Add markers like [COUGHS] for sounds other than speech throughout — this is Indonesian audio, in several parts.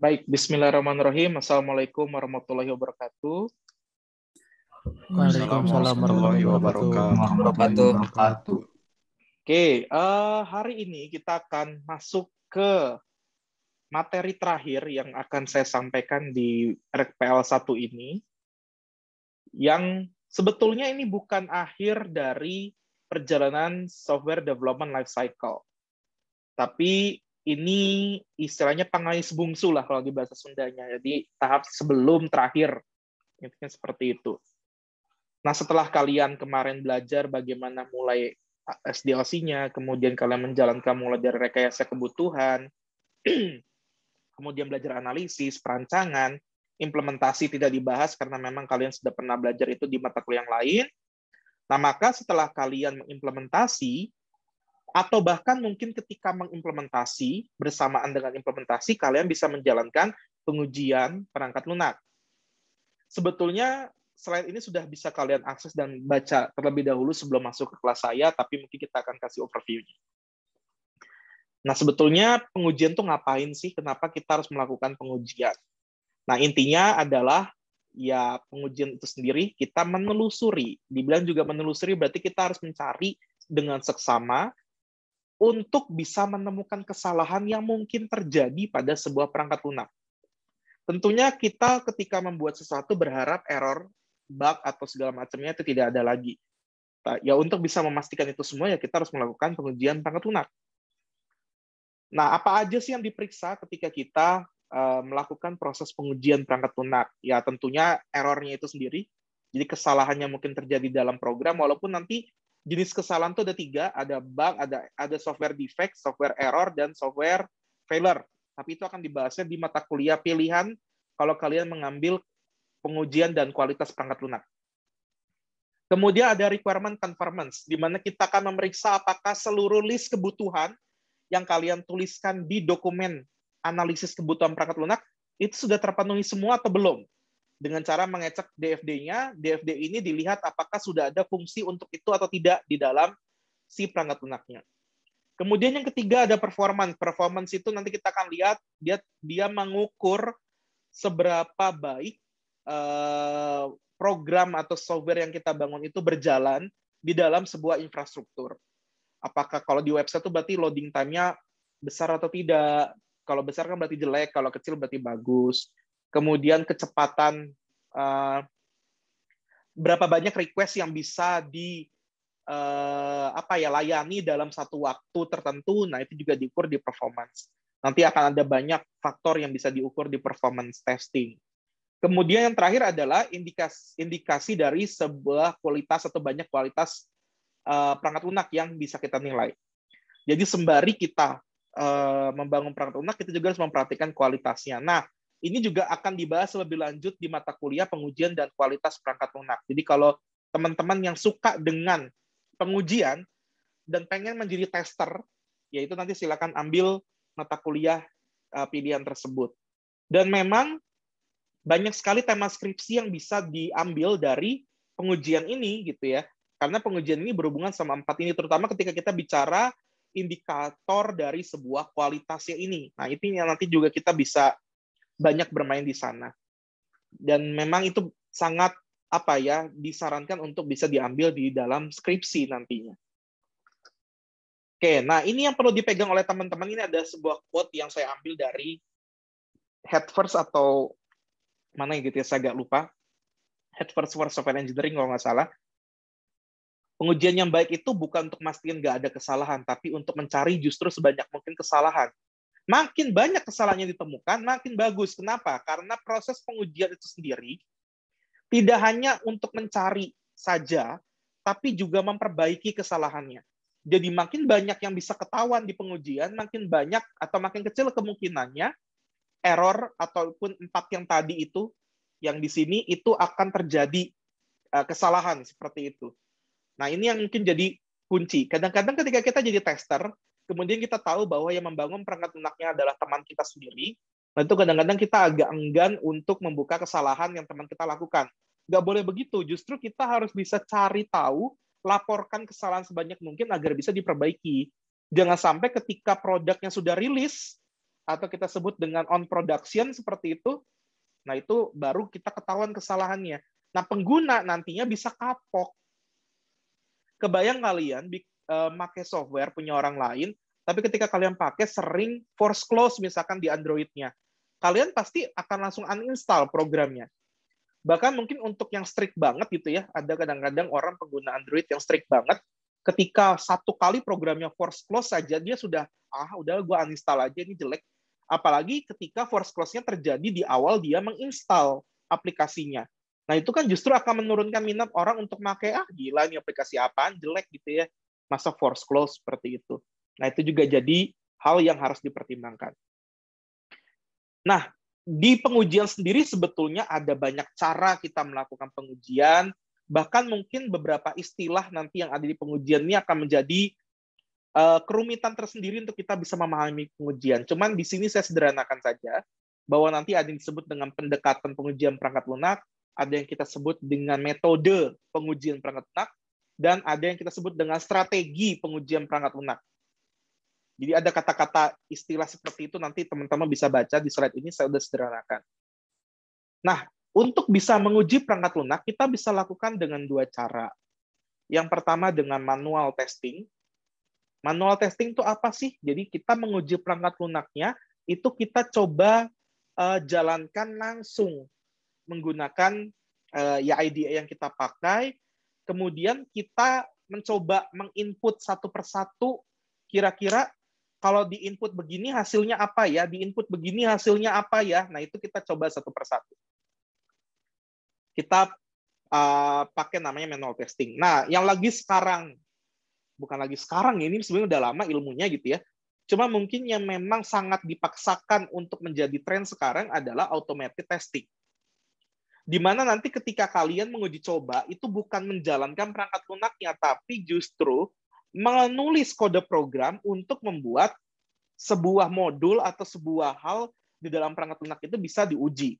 Baik, bismillahirrahmanirrahim. Assalamualaikum warahmatullahi wabarakatuh. Waalaikumsalam warahmatullahi wabarakatuh. Oke, uh, hari ini kita akan masuk ke materi terakhir yang akan saya sampaikan di RPL 1 ini, yang sebetulnya ini bukan akhir dari perjalanan software development life cycle. Tapi ini istilahnya pangais bungsu lah kalau di bahasa Sundanya. Jadi tahap sebelum terakhir, intinya seperti itu. Nah setelah kalian kemarin belajar bagaimana mulai sdoc nya kemudian kalian menjalankan mulai dari rekayasa kebutuhan, [CLEARS THROAT] kemudian belajar analisis, perancangan, implementasi tidak dibahas karena memang kalian sudah pernah belajar itu di mata kuliah yang lain. Nah maka setelah kalian mengimplementasi, atau bahkan mungkin ketika mengimplementasi bersamaan dengan implementasi kalian bisa menjalankan pengujian perangkat lunak. Sebetulnya slide ini sudah bisa kalian akses dan baca terlebih dahulu sebelum masuk ke kelas saya, tapi mungkin kita akan kasih overview-nya. Nah, sebetulnya pengujian tuh ngapain sih? Kenapa kita harus melakukan pengujian? Nah, intinya adalah ya pengujian itu sendiri kita menelusuri. Dibilang juga menelusuri berarti kita harus mencari dengan seksama untuk bisa menemukan kesalahan yang mungkin terjadi pada sebuah perangkat lunak. Tentunya kita ketika membuat sesuatu berharap error, bug atau segala macamnya itu tidak ada lagi. Ya untuk bisa memastikan itu semua ya kita harus melakukan pengujian perangkat lunak. Nah, apa aja sih yang diperiksa ketika kita eh, melakukan proses pengujian perangkat lunak? Ya tentunya errornya itu sendiri. Jadi kesalahannya mungkin terjadi dalam program walaupun nanti jenis kesalahan tuh ada tiga, ada bug, ada ada software defect, software error, dan software failure. Tapi itu akan dibahasnya di mata kuliah pilihan kalau kalian mengambil pengujian dan kualitas perangkat lunak. Kemudian ada requirement conformance, di mana kita akan memeriksa apakah seluruh list kebutuhan yang kalian tuliskan di dokumen analisis kebutuhan perangkat lunak itu sudah terpenuhi semua atau belum dengan cara mengecek DFD-nya. DFD ini dilihat apakah sudah ada fungsi untuk itu atau tidak di dalam si perangkat lunaknya. Kemudian yang ketiga ada performance. Performance itu nanti kita akan lihat dia dia mengukur seberapa baik eh, program atau software yang kita bangun itu berjalan di dalam sebuah infrastruktur. Apakah kalau di website itu berarti loading time-nya besar atau tidak? Kalau besar kan berarti jelek, kalau kecil berarti bagus kemudian kecepatan uh, berapa banyak request yang bisa di uh, apa ya layani dalam satu waktu tertentu nah itu juga diukur di performance nanti akan ada banyak faktor yang bisa diukur di performance testing kemudian yang terakhir adalah indikasi indikasi dari sebuah kualitas atau banyak kualitas uh, perangkat lunak yang bisa kita nilai jadi sembari kita uh, membangun perangkat lunak kita juga harus memperhatikan kualitasnya nah ini juga akan dibahas lebih lanjut di mata kuliah pengujian dan kualitas perangkat lunak. Jadi kalau teman-teman yang suka dengan pengujian dan pengen menjadi tester, yaitu nanti silakan ambil mata kuliah eh, pilihan tersebut. Dan memang banyak sekali tema skripsi yang bisa diambil dari pengujian ini gitu ya. Karena pengujian ini berhubungan sama empat ini, terutama ketika kita bicara indikator dari sebuah kualitasnya ini. Nah, itu yang nanti juga kita bisa banyak bermain di sana. Dan memang itu sangat apa ya disarankan untuk bisa diambil di dalam skripsi nantinya. Oke, nah ini yang perlu dipegang oleh teman-teman ini ada sebuah quote yang saya ambil dari Head First atau mana yang gitu ya, saya agak lupa. Head First for Software Engineering kalau nggak salah. Pengujian yang baik itu bukan untuk mastiin nggak ada kesalahan, tapi untuk mencari justru sebanyak mungkin kesalahan Makin banyak kesalahan ditemukan, makin bagus. Kenapa? Karena proses pengujian itu sendiri tidak hanya untuk mencari saja, tapi juga memperbaiki kesalahannya. Jadi makin banyak yang bisa ketahuan di pengujian, makin banyak atau makin kecil kemungkinannya error ataupun empat yang tadi itu yang di sini itu akan terjadi eh, kesalahan seperti itu. Nah, ini yang mungkin jadi kunci. Kadang-kadang ketika kita jadi tester, kemudian kita tahu bahwa yang membangun perangkat lunaknya adalah teman kita sendiri, nah itu kadang-kadang kita agak enggan untuk membuka kesalahan yang teman kita lakukan. Nggak boleh begitu, justru kita harus bisa cari tahu, laporkan kesalahan sebanyak mungkin agar bisa diperbaiki. Jangan sampai ketika produknya sudah rilis, atau kita sebut dengan on production seperti itu, nah itu baru kita ketahuan kesalahannya. Nah pengguna nantinya bisa kapok. Kebayang kalian, eh, make software punya orang lain, tapi ketika kalian pakai sering force close misalkan di Android-nya, kalian pasti akan langsung uninstall programnya. Bahkan mungkin untuk yang strict banget gitu ya, ada kadang-kadang orang pengguna Android yang strict banget, ketika satu kali programnya force close saja, dia sudah, ah udah gue uninstall aja, ini jelek. Apalagi ketika force close-nya terjadi di awal dia menginstall aplikasinya. Nah, itu kan justru akan menurunkan minat orang untuk pakai, ah gila ini aplikasi apaan, jelek gitu ya. Masa force close seperti itu. Nah, itu juga jadi hal yang harus dipertimbangkan. Nah, di pengujian sendiri sebetulnya ada banyak cara kita melakukan pengujian, bahkan mungkin beberapa istilah nanti yang ada di pengujian ini akan menjadi uh, kerumitan tersendiri untuk kita bisa memahami pengujian. Cuman di sini saya sederhanakan saja bahwa nanti ada yang disebut dengan pendekatan pengujian perangkat lunak, ada yang kita sebut dengan metode pengujian perangkat lunak, dan ada yang kita sebut dengan strategi pengujian perangkat lunak. Jadi ada kata-kata istilah seperti itu nanti teman-teman bisa baca di slide ini saya sudah sederhanakan. Nah, untuk bisa menguji perangkat lunak kita bisa lakukan dengan dua cara. Yang pertama dengan manual testing. Manual testing itu apa sih? Jadi kita menguji perangkat lunaknya itu kita coba uh, jalankan langsung menggunakan uh, ya IDE yang kita pakai. Kemudian kita mencoba menginput satu persatu kira-kira kalau di input begini hasilnya apa ya, di input begini hasilnya apa ya. Nah, itu kita coba satu persatu. Kita uh, pakai namanya manual testing. Nah, yang lagi sekarang, bukan lagi sekarang ya, ini sebenarnya udah lama ilmunya gitu ya. Cuma mungkin yang memang sangat dipaksakan untuk menjadi tren sekarang adalah automatic testing. Di mana nanti ketika kalian menguji coba, itu bukan menjalankan perangkat lunaknya, tapi justru menulis kode program untuk membuat sebuah modul atau sebuah hal di dalam perangkat lunak itu bisa diuji.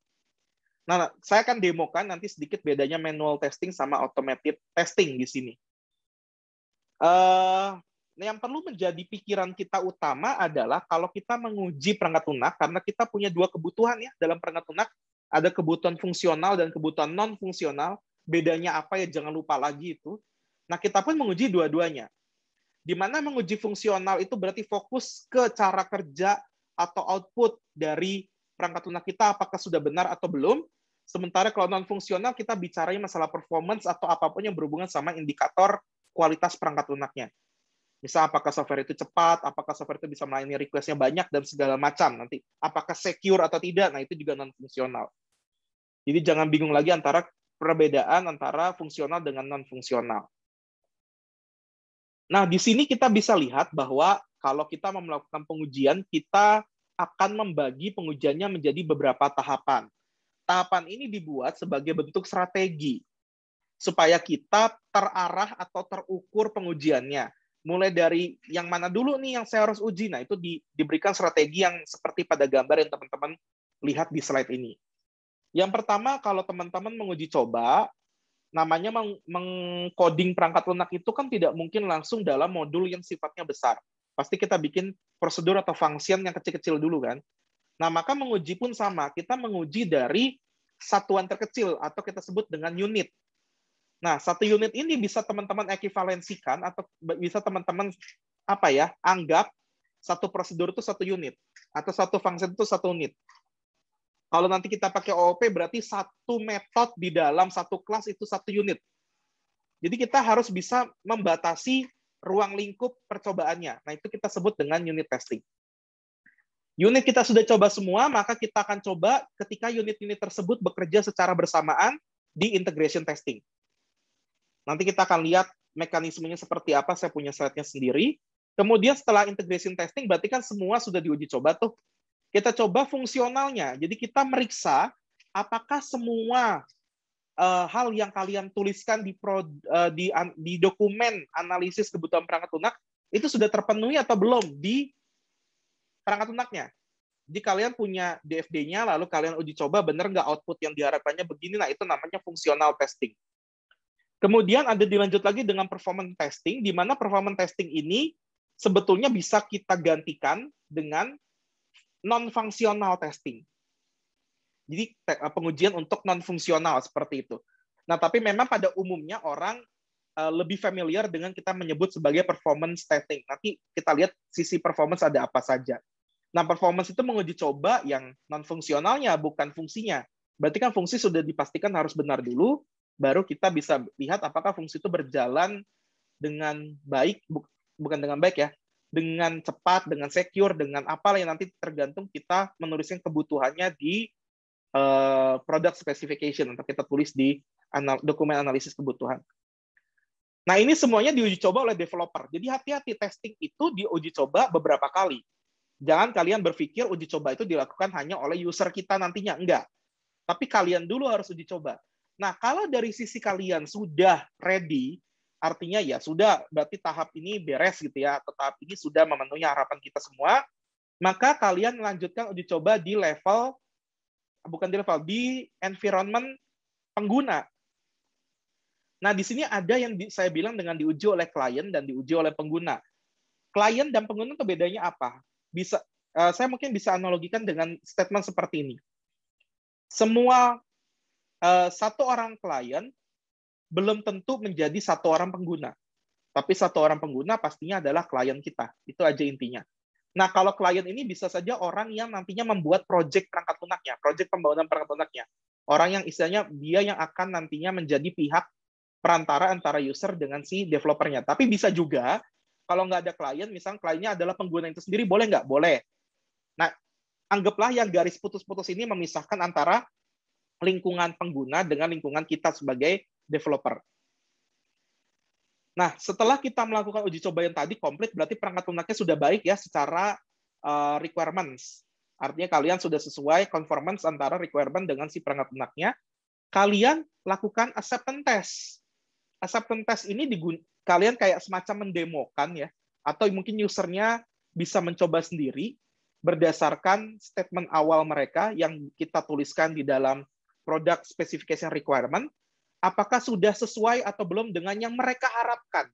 Nah, saya akan demokan nanti sedikit bedanya manual testing sama automated testing di sini. Uh, yang perlu menjadi pikiran kita utama adalah kalau kita menguji perangkat lunak, karena kita punya dua kebutuhan ya dalam perangkat lunak, ada kebutuhan fungsional dan kebutuhan non-fungsional. Bedanya apa ya? Jangan lupa lagi itu. Nah, kita pun menguji dua-duanya. Di mana menguji fungsional itu berarti fokus ke cara kerja atau output dari perangkat lunak kita apakah sudah benar atau belum. Sementara kalau non fungsional kita bicaranya masalah performance atau apapun yang berhubungan sama indikator kualitas perangkat lunaknya. Misal apakah software itu cepat, apakah software itu bisa melayani request-nya banyak dan segala macam nanti. Apakah secure atau tidak, nah itu juga non fungsional. Jadi jangan bingung lagi antara perbedaan antara fungsional dengan non fungsional. Nah, di sini kita bisa lihat bahwa kalau kita mau melakukan pengujian, kita akan membagi pengujiannya menjadi beberapa tahapan. Tahapan ini dibuat sebagai bentuk strategi supaya kita terarah atau terukur pengujiannya. Mulai dari yang mana dulu nih yang saya harus uji. Nah, itu di, diberikan strategi yang seperti pada gambar yang teman-teman lihat di slide ini. Yang pertama, kalau teman-teman menguji coba, namanya mengcoding perangkat lunak itu kan tidak mungkin langsung dalam modul yang sifatnya besar. Pasti kita bikin prosedur atau function yang kecil-kecil dulu kan. Nah, maka menguji pun sama. Kita menguji dari satuan terkecil atau kita sebut dengan unit. Nah, satu unit ini bisa teman-teman ekivalensikan atau bisa teman-teman apa ya, anggap satu prosedur itu satu unit atau satu function itu satu unit. Kalau nanti kita pakai OOP berarti satu metode di dalam satu kelas itu satu unit. Jadi kita harus bisa membatasi ruang lingkup percobaannya. Nah, itu kita sebut dengan unit testing. Unit kita sudah coba semua, maka kita akan coba ketika unit-unit tersebut bekerja secara bersamaan di integration testing. Nanti kita akan lihat mekanismenya seperti apa, saya punya slide-nya sendiri. Kemudian setelah integration testing, berarti kan semua sudah diuji coba tuh kita coba fungsionalnya. Jadi kita meriksa apakah semua uh, hal yang kalian tuliskan di, pro, uh, eh, di, uh, di dokumen analisis kebutuhan perangkat lunak itu sudah terpenuhi atau belum di perangkat lunaknya. Jadi kalian punya DFD-nya, lalu kalian uji coba benar nggak output yang diharapkannya begini, nah itu namanya fungsional testing. Kemudian ada dilanjut lagi dengan performance testing, di mana performance testing ini sebetulnya bisa kita gantikan dengan non-fungsional testing. Jadi eh, pengujian untuk non-fungsional seperti itu. Nah, tapi memang pada umumnya orang eh, lebih familiar dengan kita menyebut sebagai performance testing. Nanti kita lihat sisi performance ada apa saja. Nah, performance itu menguji coba yang non-fungsionalnya, bukan fungsinya. Berarti kan fungsi sudah dipastikan harus benar dulu, baru kita bisa lihat apakah fungsi itu berjalan dengan baik, bukan dengan baik ya, dengan cepat, dengan secure, dengan apa yang nanti tergantung kita menuliskan kebutuhannya di uh, product specification atau kita tulis di anal dokumen analisis kebutuhan. Nah, ini semuanya diuji coba oleh developer. Jadi hati-hati testing itu diuji coba beberapa kali. Jangan kalian berpikir uji coba itu dilakukan hanya oleh user kita nantinya. Enggak. Tapi kalian dulu harus uji coba. Nah, kalau dari sisi kalian sudah ready artinya ya sudah berarti tahap ini beres gitu ya atau tahap ini sudah memenuhi harapan kita semua maka kalian lanjutkan uji coba di level bukan di level di environment pengguna nah di sini ada yang saya bilang dengan diuji oleh klien dan diuji oleh pengguna klien dan pengguna itu bedanya apa bisa eh, saya mungkin bisa analogikan dengan statement seperti ini semua eh, satu orang klien belum tentu menjadi satu orang pengguna. Tapi satu orang pengguna pastinya adalah klien kita. Itu aja intinya. Nah, kalau klien ini bisa saja orang yang nantinya membuat proyek perangkat lunaknya, proyek pembangunan perangkat lunaknya. Orang yang istilahnya dia yang akan nantinya menjadi pihak perantara antara user dengan si developernya. Tapi bisa juga kalau nggak ada klien, misalnya kliennya adalah pengguna itu sendiri, boleh nggak? Boleh. Nah, anggaplah yang garis putus-putus ini memisahkan antara lingkungan pengguna dengan lingkungan kita sebagai developer. Nah, setelah kita melakukan uji coba yang tadi komplit, berarti perangkat lunaknya sudah baik ya secara uh, requirements. Artinya kalian sudah sesuai conformance antara requirement dengan si perangkat lunaknya. Kalian lakukan acceptance test. Acceptance test ini digun kalian kayak semacam mendemokan ya, atau mungkin usernya bisa mencoba sendiri berdasarkan statement awal mereka yang kita tuliskan di dalam product specification requirement apakah sudah sesuai atau belum dengan yang mereka harapkan.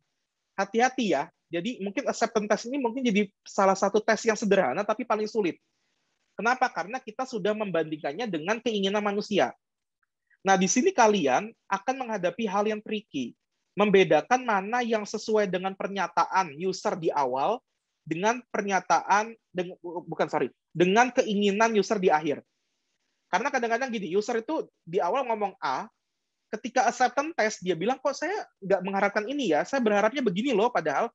Hati-hati ya. Jadi mungkin acceptance test ini mungkin jadi salah satu tes yang sederhana tapi paling sulit. Kenapa? Karena kita sudah membandingkannya dengan keinginan manusia. Nah, di sini kalian akan menghadapi hal yang tricky. Membedakan mana yang sesuai dengan pernyataan user di awal dengan pernyataan dengan, bukan sorry dengan keinginan user di akhir. Karena kadang-kadang gini, user itu di awal ngomong A, ketika acceptance test dia bilang kok saya nggak mengharapkan ini ya, saya berharapnya begini loh padahal.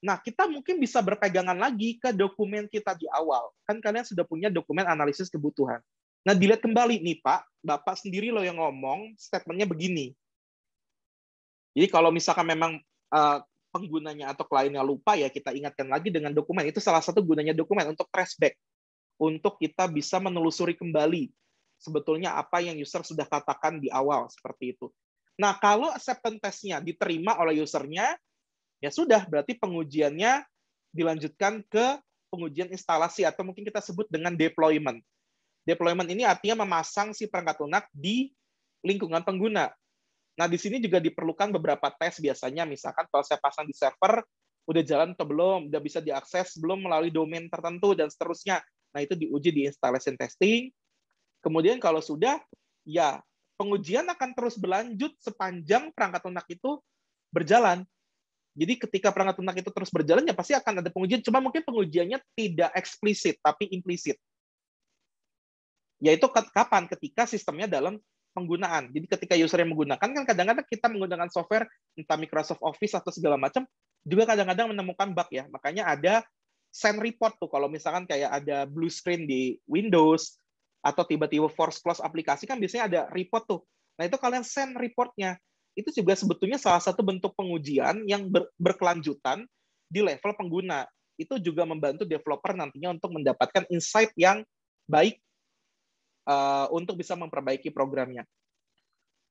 Nah, kita mungkin bisa berpegangan lagi ke dokumen kita di awal. Kan kalian sudah punya dokumen analisis kebutuhan. Nah, dilihat kembali nih Pak, Bapak sendiri loh yang ngomong statementnya begini. Jadi kalau misalkan memang eh, penggunanya atau kliennya lupa ya kita ingatkan lagi dengan dokumen. Itu salah satu gunanya dokumen untuk traceback. Untuk kita bisa menelusuri kembali sebetulnya apa yang user sudah katakan di awal seperti itu. Nah, kalau acceptance nya diterima oleh usernya, ya sudah berarti pengujiannya dilanjutkan ke pengujian instalasi atau mungkin kita sebut dengan deployment. Deployment ini artinya memasang si perangkat lunak di lingkungan pengguna. Nah, di sini juga diperlukan beberapa tes biasanya, misalkan kalau saya pasang di server, udah jalan atau belum, udah bisa diakses belum melalui domain tertentu, dan seterusnya. Nah, itu diuji di installation testing. Kemudian kalau sudah, ya pengujian akan terus berlanjut sepanjang perangkat lunak itu berjalan. Jadi ketika perangkat lunak itu terus berjalan, ya pasti akan ada pengujian. Cuma mungkin pengujiannya tidak eksplisit, tapi implisit. Yaitu kapan? Ketika sistemnya dalam penggunaan. Jadi ketika user yang menggunakan kan kadang-kadang kita menggunakan software entah Microsoft Office atau segala macam juga kadang-kadang menemukan bug ya. Makanya ada send report tuh kalau misalkan kayak ada blue screen di Windows atau tiba-tiba force close aplikasi kan biasanya ada report tuh. Nah itu kalian send reportnya. Itu juga sebetulnya salah satu bentuk pengujian yang ber, berkelanjutan di level pengguna. Itu juga membantu developer nantinya untuk mendapatkan insight yang baik uh, untuk bisa memperbaiki programnya.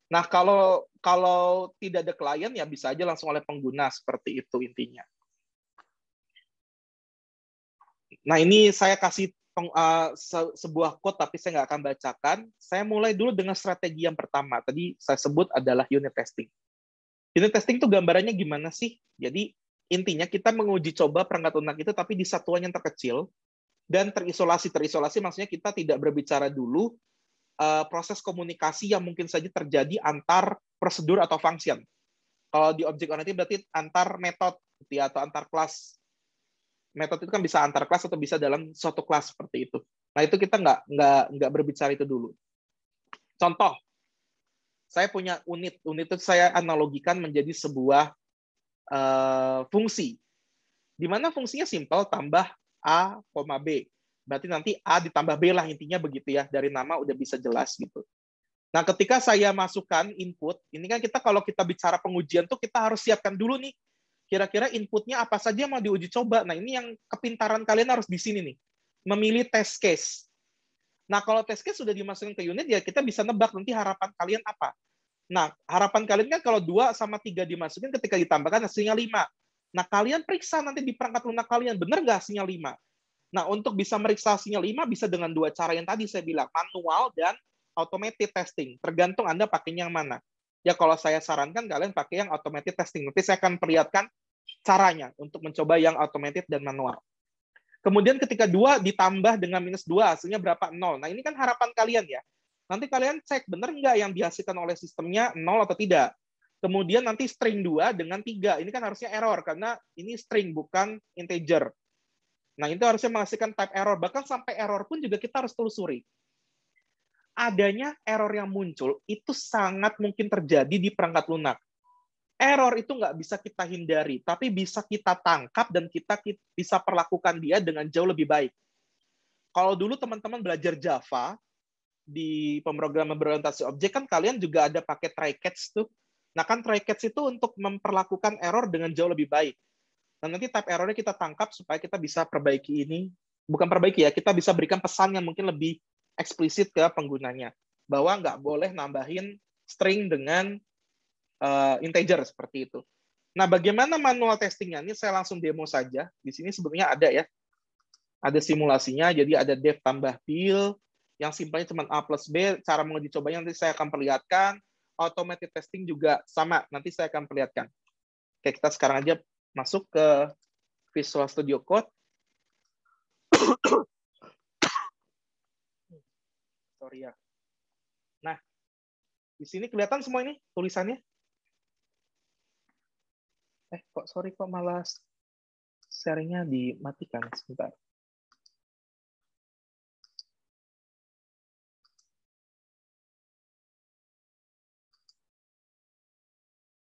Nah kalau kalau tidak ada klien ya bisa aja langsung oleh pengguna seperti itu intinya. Nah ini saya kasih uh, se sebuah quote tapi saya nggak akan bacakan. Saya mulai dulu dengan strategi yang pertama. Tadi saya sebut adalah unit testing. Unit testing itu gambarannya gimana sih? Jadi intinya kita menguji coba perangkat lunak itu tapi di satuan yang terkecil dan terisolasi. Terisolasi maksudnya kita tidak berbicara dulu uh, proses komunikasi yang mungkin saja terjadi antar prosedur atau function. Kalau di objek-objek oriented berarti antar metode gitu ya, atau antar kelas metode itu kan bisa antar kelas atau bisa dalam suatu kelas seperti itu. Nah itu kita nggak nggak nggak berbicara itu dulu. Contoh, saya punya unit. Unit itu saya analogikan menjadi sebuah uh, fungsi. Di mana fungsinya simpel, tambah A, B. Berarti nanti A ditambah B lah intinya begitu ya. Dari nama udah bisa jelas gitu. Nah, ketika saya masukkan input, ini kan kita kalau kita bicara pengujian tuh kita harus siapkan dulu nih kira-kira inputnya apa saja yang mau diuji coba. Nah, ini yang kepintaran kalian harus di sini nih. Memilih test case. Nah, kalau test case sudah dimasukkan ke unit, ya kita bisa nebak nanti harapan kalian apa. Nah, harapan kalian kan kalau 2 sama 3 dimasukkan ketika ditambahkan hasilnya 5. Nah, kalian periksa nanti di perangkat lunak kalian, benar nggak hasilnya 5? Nah, untuk bisa meriksa hasilnya 5, bisa dengan dua cara yang tadi saya bilang, manual dan automated testing. Tergantung Anda pakainya yang mana. Ya, kalau saya sarankan kalian pakai yang automated testing. Nanti saya akan perlihatkan caranya untuk mencoba yang automated dan manual. Kemudian ketika dua ditambah dengan minus dua hasilnya berapa? nol. Nah, ini kan harapan kalian ya. Nanti kalian cek benar nggak yang dihasilkan oleh sistemnya nol atau tidak. Kemudian nanti string dua dengan tiga Ini kan harusnya error, karena ini string, bukan integer. Nah, itu harusnya menghasilkan type error. Bahkan sampai error pun juga kita harus telusuri. Adanya error yang muncul, itu sangat mungkin terjadi di perangkat lunak error itu nggak bisa kita hindari, tapi bisa kita tangkap dan kita bisa perlakukan dia dengan jauh lebih baik. Kalau dulu teman-teman belajar Java di pemrograman berorientasi objek kan kalian juga ada pakai try catch tuh. Nah kan try catch itu untuk memperlakukan error dengan jauh lebih baik. Nah, nanti type errornya kita tangkap supaya kita bisa perbaiki ini. Bukan perbaiki ya, kita bisa berikan pesan yang mungkin lebih eksplisit ke penggunanya. Bahwa nggak boleh nambahin string dengan uh, integer seperti itu. Nah, bagaimana manual testingnya? Ini saya langsung demo saja. Di sini sebetulnya ada ya. Ada simulasinya, jadi ada dev tambah build, yang simpelnya cuma A plus B, cara menguji cobanya nanti saya akan perlihatkan. Automated testing juga sama, nanti saya akan perlihatkan. Oke, kita sekarang aja masuk ke Visual Studio Code. Sorry ya. Nah, di sini kelihatan semua ini tulisannya? eh kok sorry kok malah sharingnya dimatikan sebentar.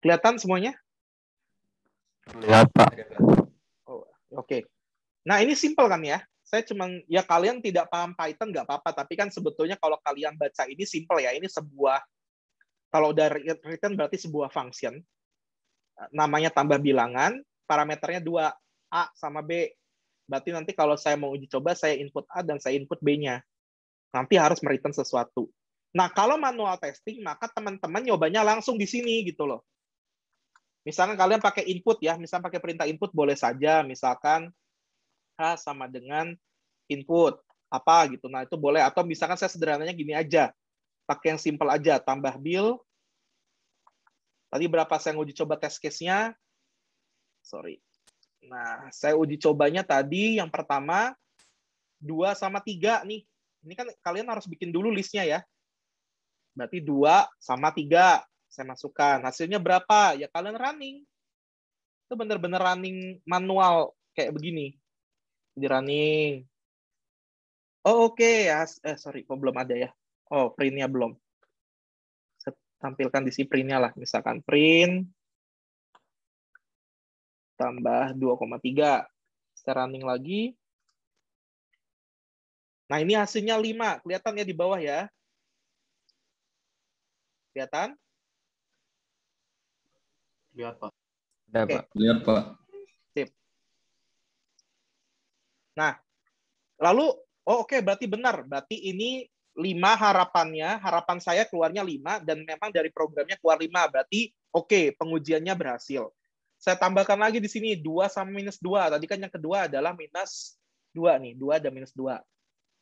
Kelihatan semuanya? Kelihatan. Oh, Oke. Okay. Nah ini simple kan ya. Saya cuma ya kalian tidak paham Python nggak apa-apa, tapi kan sebetulnya kalau kalian baca ini simple ya. Ini sebuah kalau dari written berarti sebuah function namanya tambah bilangan, parameternya dua A sama B. Berarti nanti kalau saya mau uji coba, saya input A dan saya input B-nya. Nanti harus meriten sesuatu. Nah, kalau manual testing, maka teman-teman nyobanya langsung di sini gitu loh. Misalnya kalian pakai input ya, misalnya pakai perintah input boleh saja, misalkan H sama dengan input apa gitu. Nah, itu boleh atau misalkan saya sederhananya gini aja. Pakai yang simple aja, tambah bill Tadi berapa saya uji coba test case-nya? Sorry. Nah, saya uji cobanya tadi yang pertama 2 sama 3 nih. Ini kan kalian harus bikin dulu listnya ya. Berarti 2 sama 3 saya masukkan. Hasilnya berapa? Ya kalian running. Itu benar-benar running manual kayak begini. Jadi running. Oh oke okay. ya. Eh sorry, kok belum ada ya. Oh printnya belum tampilkan di printnya lah. Misalkan print tambah 2,3. Saya running lagi. Nah, ini hasilnya 5. Kelihatan ya di bawah ya. Kelihatan? Lihat, Pak. Lihat, Pak. Lihat, Pak. Sip. Nah, lalu, oh oke, okay, berarti benar. Berarti ini lima harapannya, harapan saya keluarnya lima dan memang dari programnya keluar lima berarti oke okay, pengujiannya berhasil. Saya tambahkan lagi di sini dua sama minus dua. Tadi kan yang kedua adalah minus dua nih, dua dan minus dua.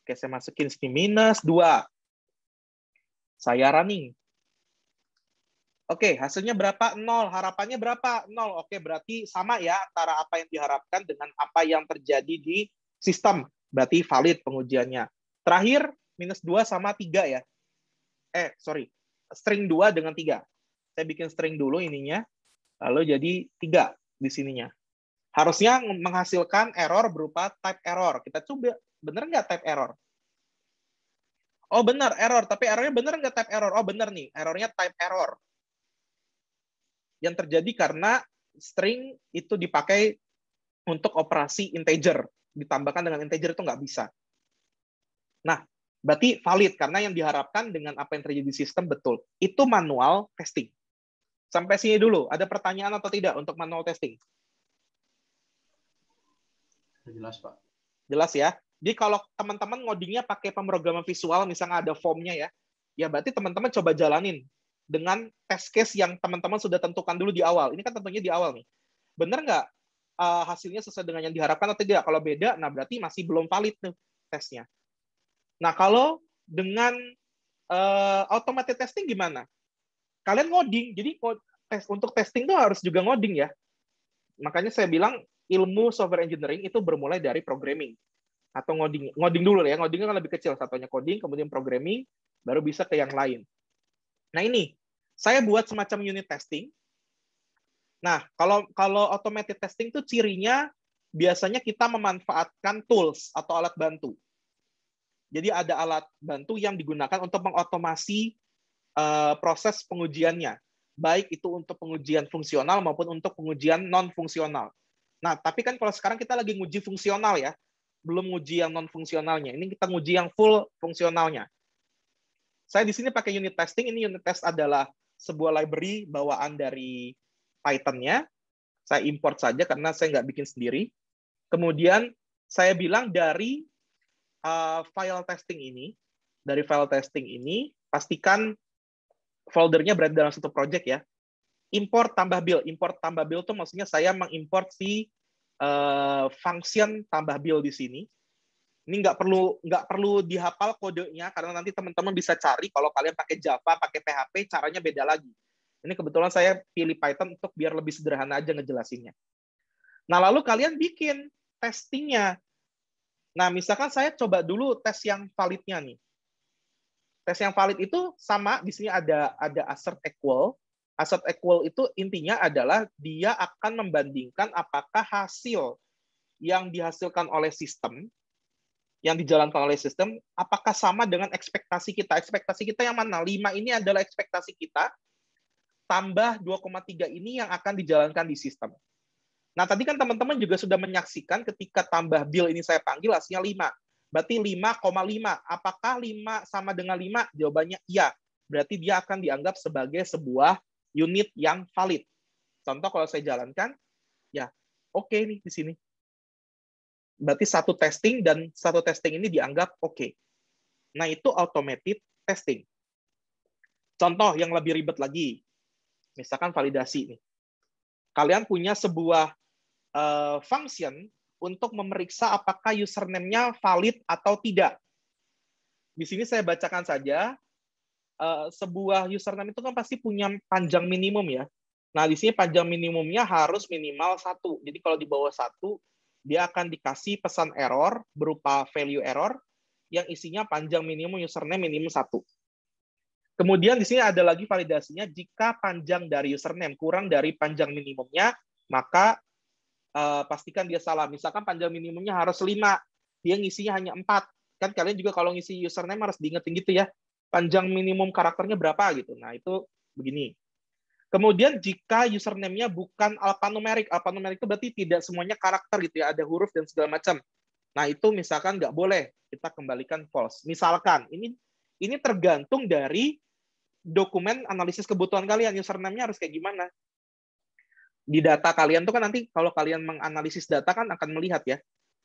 Oke, saya masukin sini minus dua. Saya running. Oke, hasilnya berapa? Nol. Harapannya berapa? Nol. Oke, berarti sama ya antara apa yang diharapkan dengan apa yang terjadi di sistem. Berarti valid pengujiannya. Terakhir, minus 2 sama 3 ya. Eh, sorry. String 2 dengan 3. Saya bikin string dulu ininya. Lalu jadi 3 di sininya. Harusnya menghasilkan error berupa type error. Kita coba, bener nggak type error? Oh benar, error. Tapi errornya benar nggak type error? Oh benar nih, errornya type error. Yang terjadi karena string itu dipakai untuk operasi integer. Ditambahkan dengan integer itu nggak bisa. Nah, Berarti valid karena yang diharapkan dengan apa yang terjadi di sistem betul. Itu manual testing. Sampai sini dulu. Ada pertanyaan atau tidak untuk manual testing? Jelas, Pak. Jelas ya. Jadi kalau teman-teman ngodingnya pakai pemrograman visual, misalnya ada formnya ya, ya berarti teman-teman coba jalanin dengan test case yang teman-teman sudah tentukan dulu di awal. Ini kan tentunya di awal nih. Benar nggak uh, hasilnya sesuai dengan yang diharapkan atau tidak? Kalau beda, nah berarti masih belum valid tuh tesnya. Nah, kalau dengan uh, automated testing gimana? Kalian ngoding, jadi tes, untuk testing tuh harus juga ngoding ya. Makanya saya bilang ilmu software engineering itu bermulai dari programming atau ngoding. Ngoding dulu ya, ngoding kan lebih kecil. Satunya coding, kemudian programming, baru bisa ke yang lain. Nah ini, saya buat semacam unit testing. Nah, kalau kalau automated testing itu cirinya biasanya kita memanfaatkan tools atau alat bantu. Jadi ada alat bantu yang digunakan untuk mengotomasi eh, proses pengujiannya, baik itu untuk pengujian fungsional maupun untuk pengujian non fungsional. Nah, tapi kan kalau sekarang kita lagi nguji fungsional ya, belum nguji yang non fungsionalnya. Ini kita nguji yang full fungsionalnya. Saya di sini pakai unit testing. Ini unit test adalah sebuah library bawaan dari Python-nya. Saya import saja karena saya nggak bikin sendiri. Kemudian saya bilang dari uh, file testing ini, dari file testing ini, pastikan foldernya berada dalam satu project ya. Import tambah build. Import tambah build itu maksudnya saya mengimport si uh, function tambah build di sini. Ini nggak perlu nggak perlu dihafal kodenya karena nanti teman-teman bisa cari kalau kalian pakai Java, pakai PHP caranya beda lagi. Ini kebetulan saya pilih Python untuk biar lebih sederhana aja ngejelasinnya. Nah, lalu kalian bikin testingnya. Nah, misalkan saya coba dulu tes yang validnya nih. Tes yang valid itu sama, di sini ada ada assert equal. Assert equal itu intinya adalah dia akan membandingkan apakah hasil yang dihasilkan oleh sistem yang dijalankan oleh sistem apakah sama dengan ekspektasi kita? Ekspektasi kita yang mana? 5 ini adalah ekspektasi kita tambah 2,3 ini yang akan dijalankan di sistem. Nah, tadi kan teman-teman juga sudah menyaksikan ketika tambah bill ini saya panggil hasilnya 5. Berarti 5,5. Apakah 5 sama dengan 5? Jawabannya iya. Berarti dia akan dianggap sebagai sebuah unit yang valid. Contoh kalau saya jalankan, ya oke okay nih di sini. Berarti satu testing dan satu testing ini dianggap oke. Okay. Nah, itu automated testing. Contoh yang lebih ribet lagi. Misalkan validasi nih. Kalian punya sebuah uh, function untuk memeriksa apakah username-nya valid atau tidak. Di sini saya bacakan saja. Uh, sebuah username itu kan pasti punya panjang minimum ya. Nah, di sini panjang minimumnya harus minimal satu. Jadi kalau di bawah satu, dia akan dikasih pesan error berupa value error yang isinya panjang minimum username minimum satu. Kemudian di sini ada lagi validasinya jika panjang dari username kurang dari panjang minimumnya, maka Eh, pastikan dia salah. Misalkan panjang minimumnya harus 5, dia ngisinya hanya 4. Kan kalian juga kalau ngisi username harus diingetin gitu ya. Panjang minimum karakternya berapa gitu. Nah, itu begini. Kemudian jika username-nya bukan alfanumerik, alfanumerik itu berarti tidak semuanya karakter gitu ya, ada huruf dan segala macam. Nah, itu misalkan nggak boleh, kita kembalikan false. Misalkan ini ini tergantung dari dokumen analisis kebutuhan kalian, username-nya harus kayak gimana di data kalian tuh kan nanti kalau kalian menganalisis data kan akan melihat ya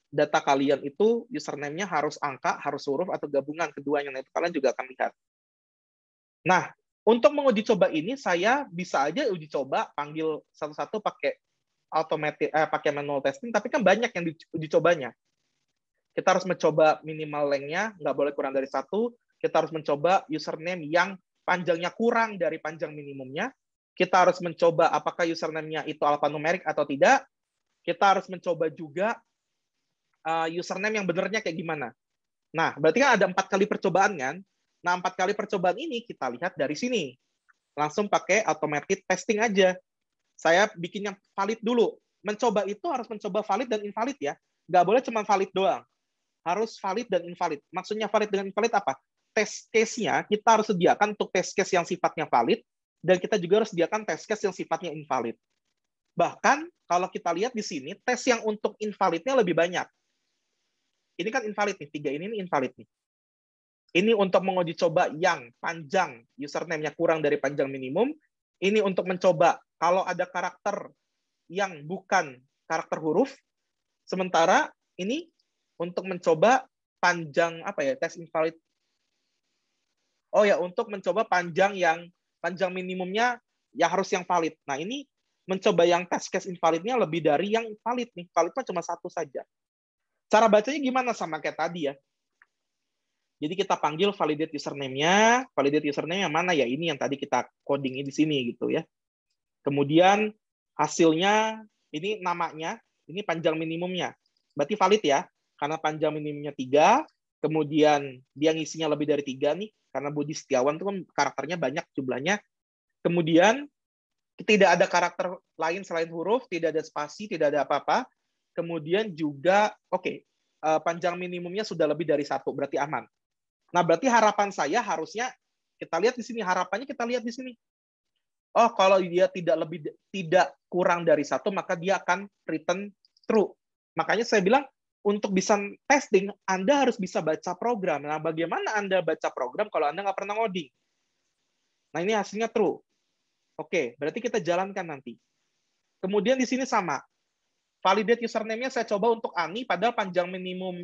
data kalian itu username-nya harus angka, harus huruf atau gabungan keduanya. Nah, itu kalian juga akan lihat. Nah, untuk menguji coba ini saya bisa aja uji coba panggil satu-satu pakai automatic eh, pakai manual testing, tapi kan banyak yang uji cobanya. Kita harus mencoba minimal length-nya, nggak boleh kurang dari satu. Kita harus mencoba username yang panjangnya kurang dari panjang minimumnya kita harus mencoba apakah username-nya itu alfanumerik atau tidak. Kita harus mencoba juga eh, username yang benernya kayak gimana. Nah, berarti kan ada empat kali percobaan kan? Nah, empat kali percobaan ini kita lihat dari sini. Langsung pakai automatic testing aja. Saya bikin yang valid dulu. Mencoba itu harus mencoba valid dan invalid ya. Nggak boleh cuma valid doang. Harus valid dan invalid. Maksudnya valid dengan invalid apa? Test case-nya kita harus sediakan untuk test case yang sifatnya valid dan kita juga harus sediakan tes case yang sifatnya invalid. Bahkan kalau kita lihat di sini, tes yang untuk invalidnya lebih banyak. Ini kan invalid nih, tiga ini, ini invalid nih. Ini untuk menguji coba yang panjang, username-nya kurang dari panjang minimum. Ini untuk mencoba kalau ada karakter yang bukan karakter huruf. Sementara ini untuk mencoba panjang apa ya tes invalid. Oh ya, untuk mencoba panjang yang panjang minimumnya ya harus yang valid. Nah ini mencoba yang test case invalidnya lebih dari yang valid nih. Validnya cuma satu saja. Cara bacanya gimana sama kayak tadi ya. Jadi kita panggil validate username-nya, validate username yang mana ya ini yang tadi kita coding di sini gitu ya. Kemudian hasilnya ini namanya, ini panjang minimumnya. Berarti valid ya, karena panjang minimumnya tiga, kemudian dia ngisinya lebih dari tiga nih, karena Budi Setiawan itu kan karakternya banyak jumlahnya. Kemudian tidak ada karakter lain selain huruf, tidak ada spasi, tidak ada apa-apa. Kemudian juga oke, okay, eh, panjang minimumnya sudah lebih dari satu, berarti aman. Nah, berarti harapan saya harusnya kita lihat di sini harapannya kita lihat di sini. Oh, kalau dia tidak lebih tidak kurang dari satu, maka dia akan return true. Makanya saya bilang untuk bisa testing, Anda harus bisa baca program. Nah, bagaimana Anda baca program kalau Anda nggak pernah ngoding? Nah, ini hasilnya true. Oke, berarti kita jalankan nanti. Kemudian di sini sama. Validate username-nya saya coba untuk Ani, padahal panjang minimum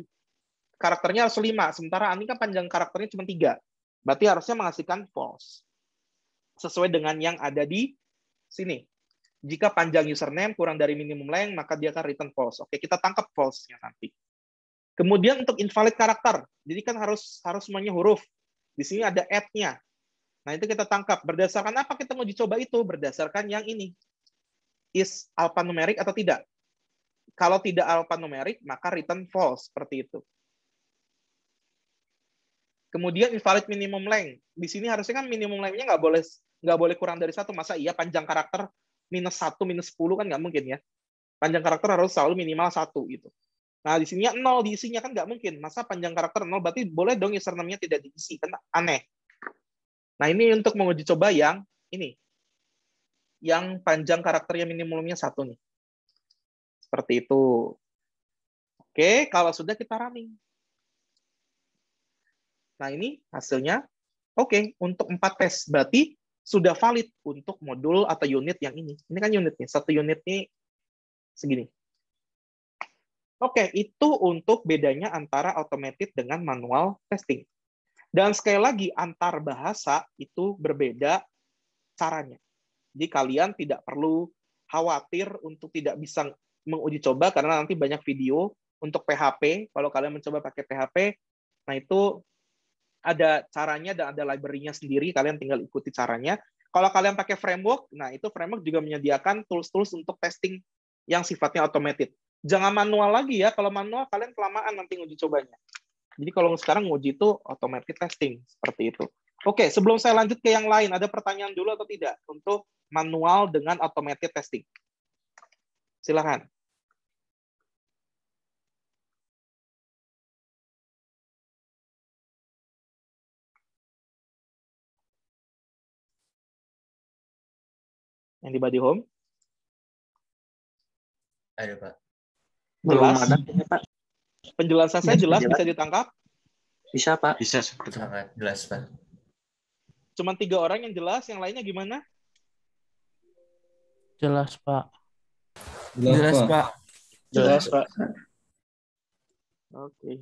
karakternya harus 5. Sementara Ani kan panjang karakternya cuma 3. Berarti harusnya menghasilkan false. Sesuai dengan yang ada di sini jika panjang username kurang dari minimum length, maka dia akan return false. Oke, kita tangkap false-nya nanti. Kemudian untuk invalid karakter, jadi kan harus harus semuanya huruf. Di sini ada add-nya. Nah, itu kita tangkap. Berdasarkan apa kita mau dicoba itu? Berdasarkan yang ini. Is alphanumeric atau tidak? Kalau tidak alphanumeric, maka return false. Seperti itu. Kemudian invalid minimum length. Di sini harusnya kan minimum length-nya nggak boleh nggak boleh kurang dari satu. Masa iya panjang karakter minus satu minus sepuluh kan nggak mungkin ya panjang karakter harus selalu minimal satu gitu nah di sini nol diisinya kan nggak mungkin masa panjang karakter nol berarti boleh dong username-nya tidak diisi kan aneh nah ini untuk menguji coba yang ini yang panjang karakternya minimumnya satu nih seperti itu oke kalau sudah kita running nah ini hasilnya Oke, untuk empat tes berarti sudah valid untuk modul atau unit yang ini. Ini kan unitnya, satu unit ini segini. Oke, itu untuk bedanya antara automated dengan manual testing. Dan sekali lagi, antar bahasa itu berbeda caranya. Jadi kalian tidak perlu khawatir untuk tidak bisa menguji coba karena nanti banyak video untuk PHP. Kalau kalian mencoba pakai PHP, nah itu ada caranya dan ada library-nya sendiri, kalian tinggal ikuti caranya. Kalau kalian pakai framework, nah itu framework juga menyediakan tools-tools untuk testing yang sifatnya automated. Jangan manual lagi ya, kalau manual kalian kelamaan nanti uji cobanya. Jadi kalau sekarang uji itu automated testing seperti itu. Oke, sebelum saya lanjut ke yang lain, ada pertanyaan dulu atau tidak untuk manual dengan automated testing? Silahkan. yang di body home? Ada Pak. Jelas. Belum ada, ya, Pak. Penjelasan saya jelas, jelas bisa ditangkap? Bisa Pak. Bisa sangat jelas Pak. Cuman tiga orang yang jelas, yang lainnya gimana? Jelas Pak. Jelas, jelas Pak. Pak. Jelas, jelas Pak. Oke. Okay.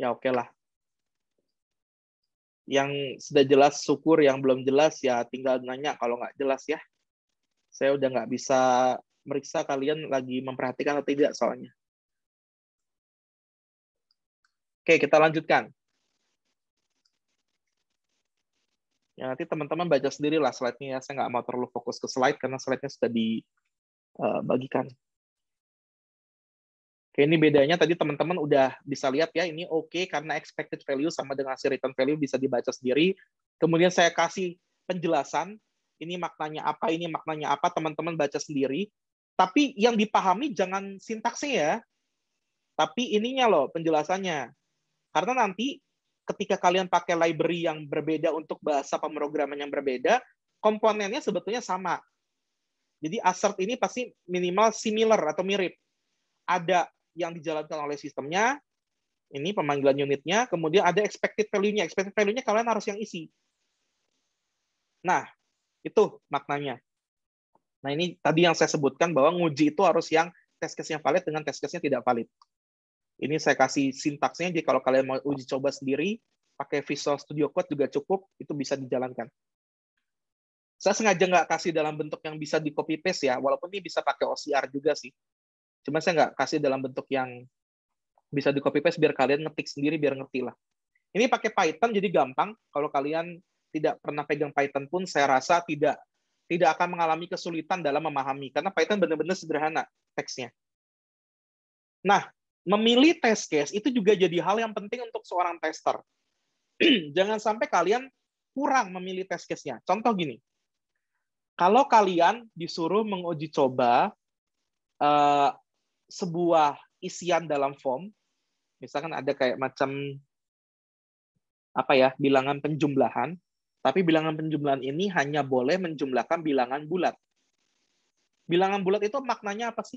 Ya oke okay lah. Yang sudah jelas syukur, yang belum jelas ya tinggal nanya kalau nggak jelas ya. Saya udah nggak bisa meriksa kalian lagi memperhatikan atau tidak soalnya. Oke, kita lanjutkan. Ya, nanti teman-teman baca sendiri lah slide-nya ya. Saya nggak mau terlalu fokus ke slide karena slide-nya sudah dibagikan. Eh, uh, Oke, ini bedanya tadi teman-teman udah bisa lihat ya, ini oke okay, karena expected value sama dengan hasil return value bisa dibaca sendiri. Kemudian saya kasih penjelasan, ini maknanya apa, ini maknanya apa, teman-teman baca sendiri. Tapi yang dipahami jangan sintaksnya ya, tapi ininya loh penjelasannya. Karena nanti ketika kalian pakai library yang berbeda untuk bahasa pemrograman yang berbeda, komponennya sebetulnya sama. Jadi assert ini pasti minimal similar atau mirip ada yang dijalankan oleh sistemnya, ini pemanggilan unitnya, kemudian ada expected value-nya. Expected value-nya kalian harus yang isi. Nah, itu maknanya. Nah, ini tadi yang saya sebutkan bahwa nguji itu harus yang test case-nya valid dengan test case-nya tidak valid. Ini saya kasih sintaksnya, jadi kalau kalian mau uji coba sendiri, pakai Visual Studio Code juga cukup, itu bisa dijalankan. Saya sengaja nggak kasih dalam bentuk yang bisa di copy paste ya, walaupun ini bisa pakai OCR juga sih cuma saya nggak kasih dalam bentuk yang bisa di copy paste biar kalian ngetik sendiri biar ngerti lah. Ini pakai Python jadi gampang. Kalau kalian tidak pernah pegang Python pun saya rasa tidak tidak akan mengalami kesulitan dalam memahami karena Python benar-benar sederhana teksnya. Nah, memilih test case itu juga jadi hal yang penting untuk seorang tester. [CLEARS THROAT] Jangan sampai kalian kurang memilih test case-nya. Contoh gini. Kalau kalian disuruh menguji coba eh, sebuah isian dalam form, misalkan ada kayak macam apa ya bilangan penjumlahan, tapi bilangan penjumlahan ini hanya boleh menjumlahkan bilangan bulat. Bilangan bulat itu maknanya apa sih?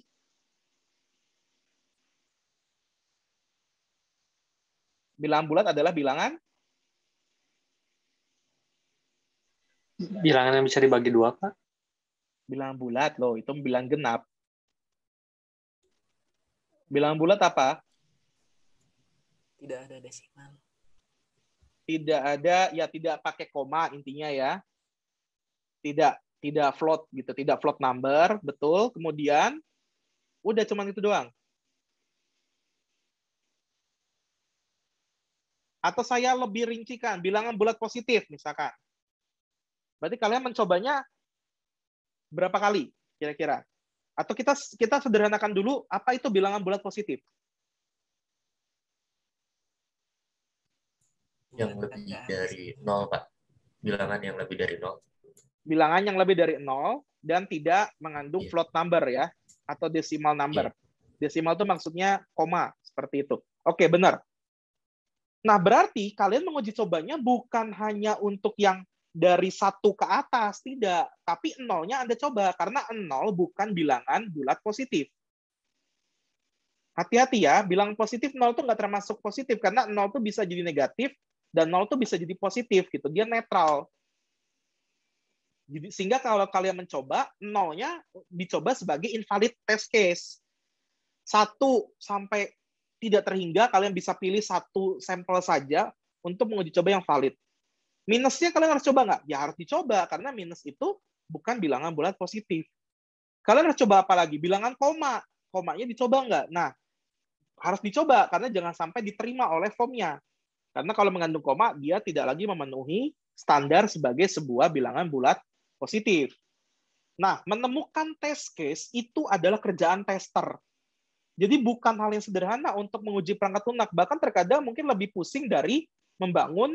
Bilangan bulat adalah bilangan bilangan yang bisa dibagi dua, Pak. Bilangan bulat loh, itu bilang genap. Bilangan bulat apa? Tidak ada desimal. Tidak ada, ya tidak pakai koma intinya ya. Tidak tidak float gitu, tidak float number, betul. Kemudian udah cuman itu doang. Atau saya lebih rincikan, bilangan bulat positif misalkan. Berarti kalian mencobanya berapa kali kira-kira? Atau kita kita sederhanakan dulu apa itu bilangan bulat positif? Yang lebih dari nol, Pak. Bilangan yang lebih dari nol. Bilangan yang lebih dari nol dan tidak mengandung yeah. float number ya atau decimal number. Yeah. Decimal itu maksudnya koma seperti itu. Oke, benar. Nah, berarti kalian menguji cobanya bukan hanya untuk yang dari satu ke atas tidak tapi nolnya anda coba karena nol bukan bilangan bulat positif hati-hati ya bilang positif nol itu nggak termasuk positif karena nol itu bisa jadi negatif dan nol itu bisa jadi positif gitu dia netral jadi sehingga kalau kalian mencoba nolnya dicoba sebagai invalid test case satu sampai tidak terhingga kalian bisa pilih satu sampel saja untuk menguji coba yang valid Minusnya kalian harus coba nggak? Ya harus dicoba, karena minus itu bukan bilangan bulat positif. Kalian harus coba apa lagi? Bilangan koma. Komanya dicoba nggak? Nah, harus dicoba, karena jangan sampai diterima oleh formnya. Karena kalau mengandung koma, dia tidak lagi memenuhi standar sebagai sebuah bilangan bulat positif. Nah, menemukan test case itu adalah kerjaan tester. Jadi bukan hal yang sederhana untuk menguji perangkat lunak. Bahkan terkadang mungkin lebih pusing dari membangun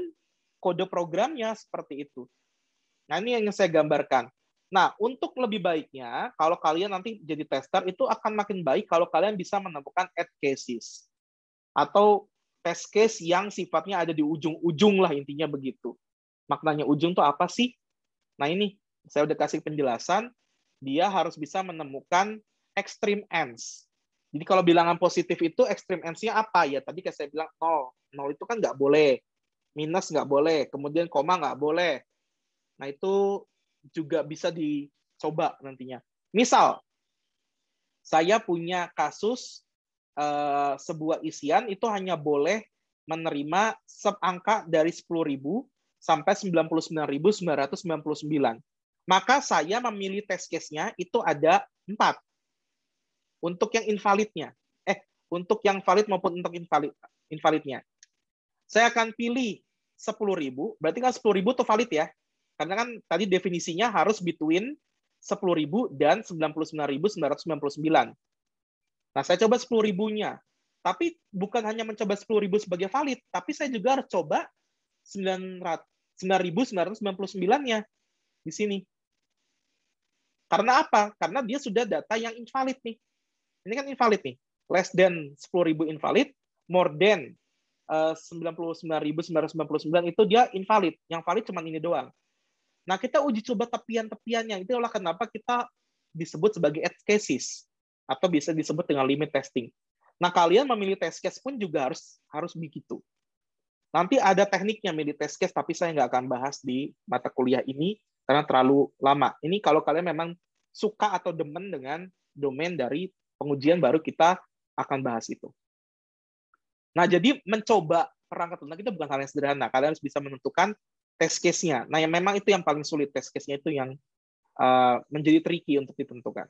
kode programnya seperti itu. Nah, ini yang saya gambarkan. Nah, untuk lebih baiknya, kalau kalian nanti jadi tester, itu akan makin baik kalau kalian bisa menemukan edge cases. Atau test case yang sifatnya ada di ujung-ujung lah intinya begitu. Maknanya ujung tuh apa sih? Nah ini, saya udah kasih penjelasan, dia harus bisa menemukan extreme ends. Jadi kalau bilangan positif itu extreme ends-nya apa? Ya tadi kayak saya bilang nol. Nol itu kan nggak boleh minus nggak boleh, kemudian koma nggak boleh. Nah itu juga bisa dicoba nantinya. Misal, saya punya kasus eh, sebuah isian itu hanya boleh menerima seangka dari 10.000 sampai 99.999. Maka saya memilih test case-nya itu ada 4. Untuk yang invalidnya. Eh, untuk yang valid maupun untuk invalid invalidnya. Saya akan pilih 10 ribu. Berarti kan 10 ribu itu valid ya. Karena kan tadi definisinya harus between 10 ribu dan 99.999. Nah, saya coba 10 ribunya. Tapi bukan hanya mencoba 10 ribu sebagai valid, tapi saya juga harus coba 9.999-nya di sini. Karena apa? Karena dia sudah data yang invalid nih. Ini kan invalid nih. Less than 10.000 invalid, more than 99.999 eh, itu dia invalid. Yang valid cuma ini doang. Nah, kita uji coba tepian-tepiannya. Itulah kenapa kita disebut sebagai edge cases atau bisa disebut dengan limit testing. Nah, kalian memilih test case pun juga harus harus begitu. Nanti ada tekniknya memilih test case, tapi saya nggak akan bahas di mata kuliah ini karena terlalu lama. Ini kalau kalian memang suka atau demen dengan domain dari pengujian, baru kita akan bahas itu. Nah, jadi mencoba perangkat lunak itu bukan hal yang sederhana. Kalian harus bisa menentukan test case-nya. Nah, yang memang itu yang paling sulit. Test case-nya itu yang uh, menjadi tricky untuk ditentukan.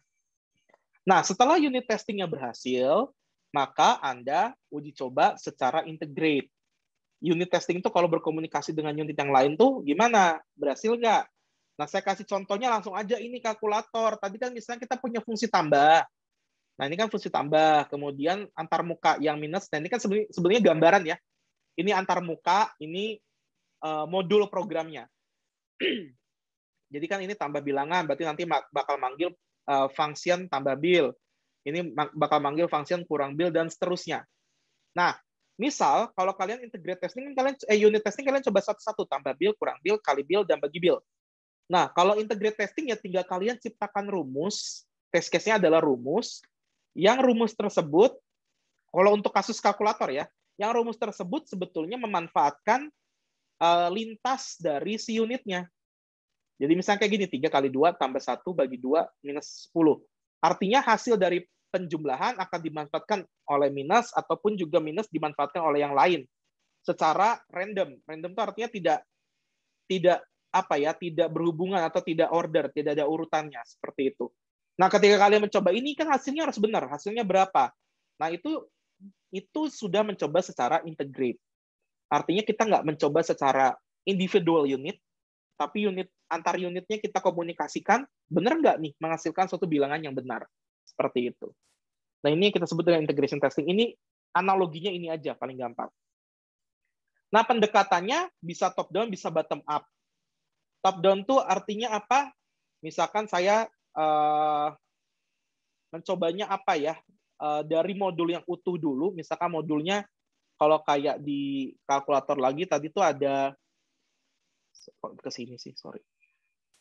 Nah, setelah unit testing-nya berhasil, maka Anda uji coba secara integrate. Unit testing itu kalau berkomunikasi dengan unit yang lain tuh gimana? Berhasil nggak? Nah, saya kasih contohnya langsung aja ini kalkulator. Tadi kan misalnya kita punya fungsi tambah. Nah, ini kan fungsi tambah. Kemudian antar muka yang minus. Nah, ini kan sebenarnya gambaran ya. Ini antar muka, ini uh, modul programnya. [CLEARS THROAT] Jadi kan ini tambah bilangan, berarti nanti bakal manggil uh, function tambah bil. Ini bakal manggil function kurang bil dan seterusnya. Nah, misal kalau kalian integrate testing, kalian eh, unit testing kalian coba satu-satu tambah bil, kurang bil, kali bil dan bagi bil. Nah, kalau integrate testing ya tinggal kalian ciptakan rumus, test case-nya adalah rumus, yang rumus tersebut kalau untuk kasus kalkulator ya, yang rumus tersebut sebetulnya memanfaatkan uh, lintas dari si unitnya. Jadi misalnya kayak gini, 3 kali 2 tambah 1 bagi 2 minus 10. Artinya hasil dari penjumlahan akan dimanfaatkan oleh minus ataupun juga minus dimanfaatkan oleh yang lain secara random. Random itu artinya tidak tidak apa ya, tidak berhubungan atau tidak order, tidak ada urutannya seperti itu. Nah, ketika kalian mencoba ini kan hasilnya harus benar, hasilnya berapa. Nah, itu itu sudah mencoba secara integrate. Artinya kita nggak mencoba secara individual unit, tapi unit antar unitnya kita komunikasikan, benar nggak nih menghasilkan suatu bilangan yang benar. Seperti itu. Nah, ini yang kita sebut dengan integration testing. Ini analoginya ini aja paling gampang. Nah, pendekatannya bisa top down, bisa bottom up. Top down tuh artinya apa? Misalkan saya Eh, mencobanya apa ya uh, dari modul yang utuh dulu misalkan modulnya kalau kayak di kalkulator lagi tadi tuh ada ke sini sih sorry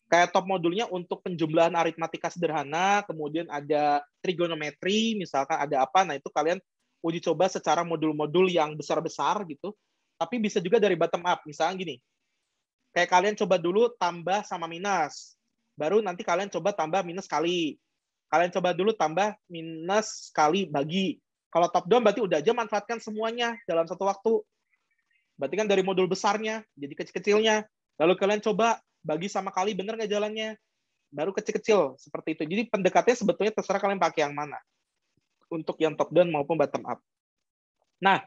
kayak top modulnya untuk penjumlahan aritmatika sederhana kemudian ada trigonometri misalkan ada apa nah itu kalian uji coba secara modul-modul yang besar-besar gitu tapi bisa juga dari bottom up misalnya gini kayak kalian coba dulu tambah sama minus baru nanti kalian coba tambah minus kali. Kalian coba dulu tambah minus kali bagi. Kalau top down berarti udah aja manfaatkan semuanya dalam satu waktu. Berarti kan dari modul besarnya jadi kecil-kecilnya. Lalu kalian coba bagi sama kali bener nggak jalannya. Baru kecil-kecil seperti itu. Jadi pendekatnya sebetulnya terserah kalian pakai yang mana. Untuk yang top down maupun bottom up. Nah,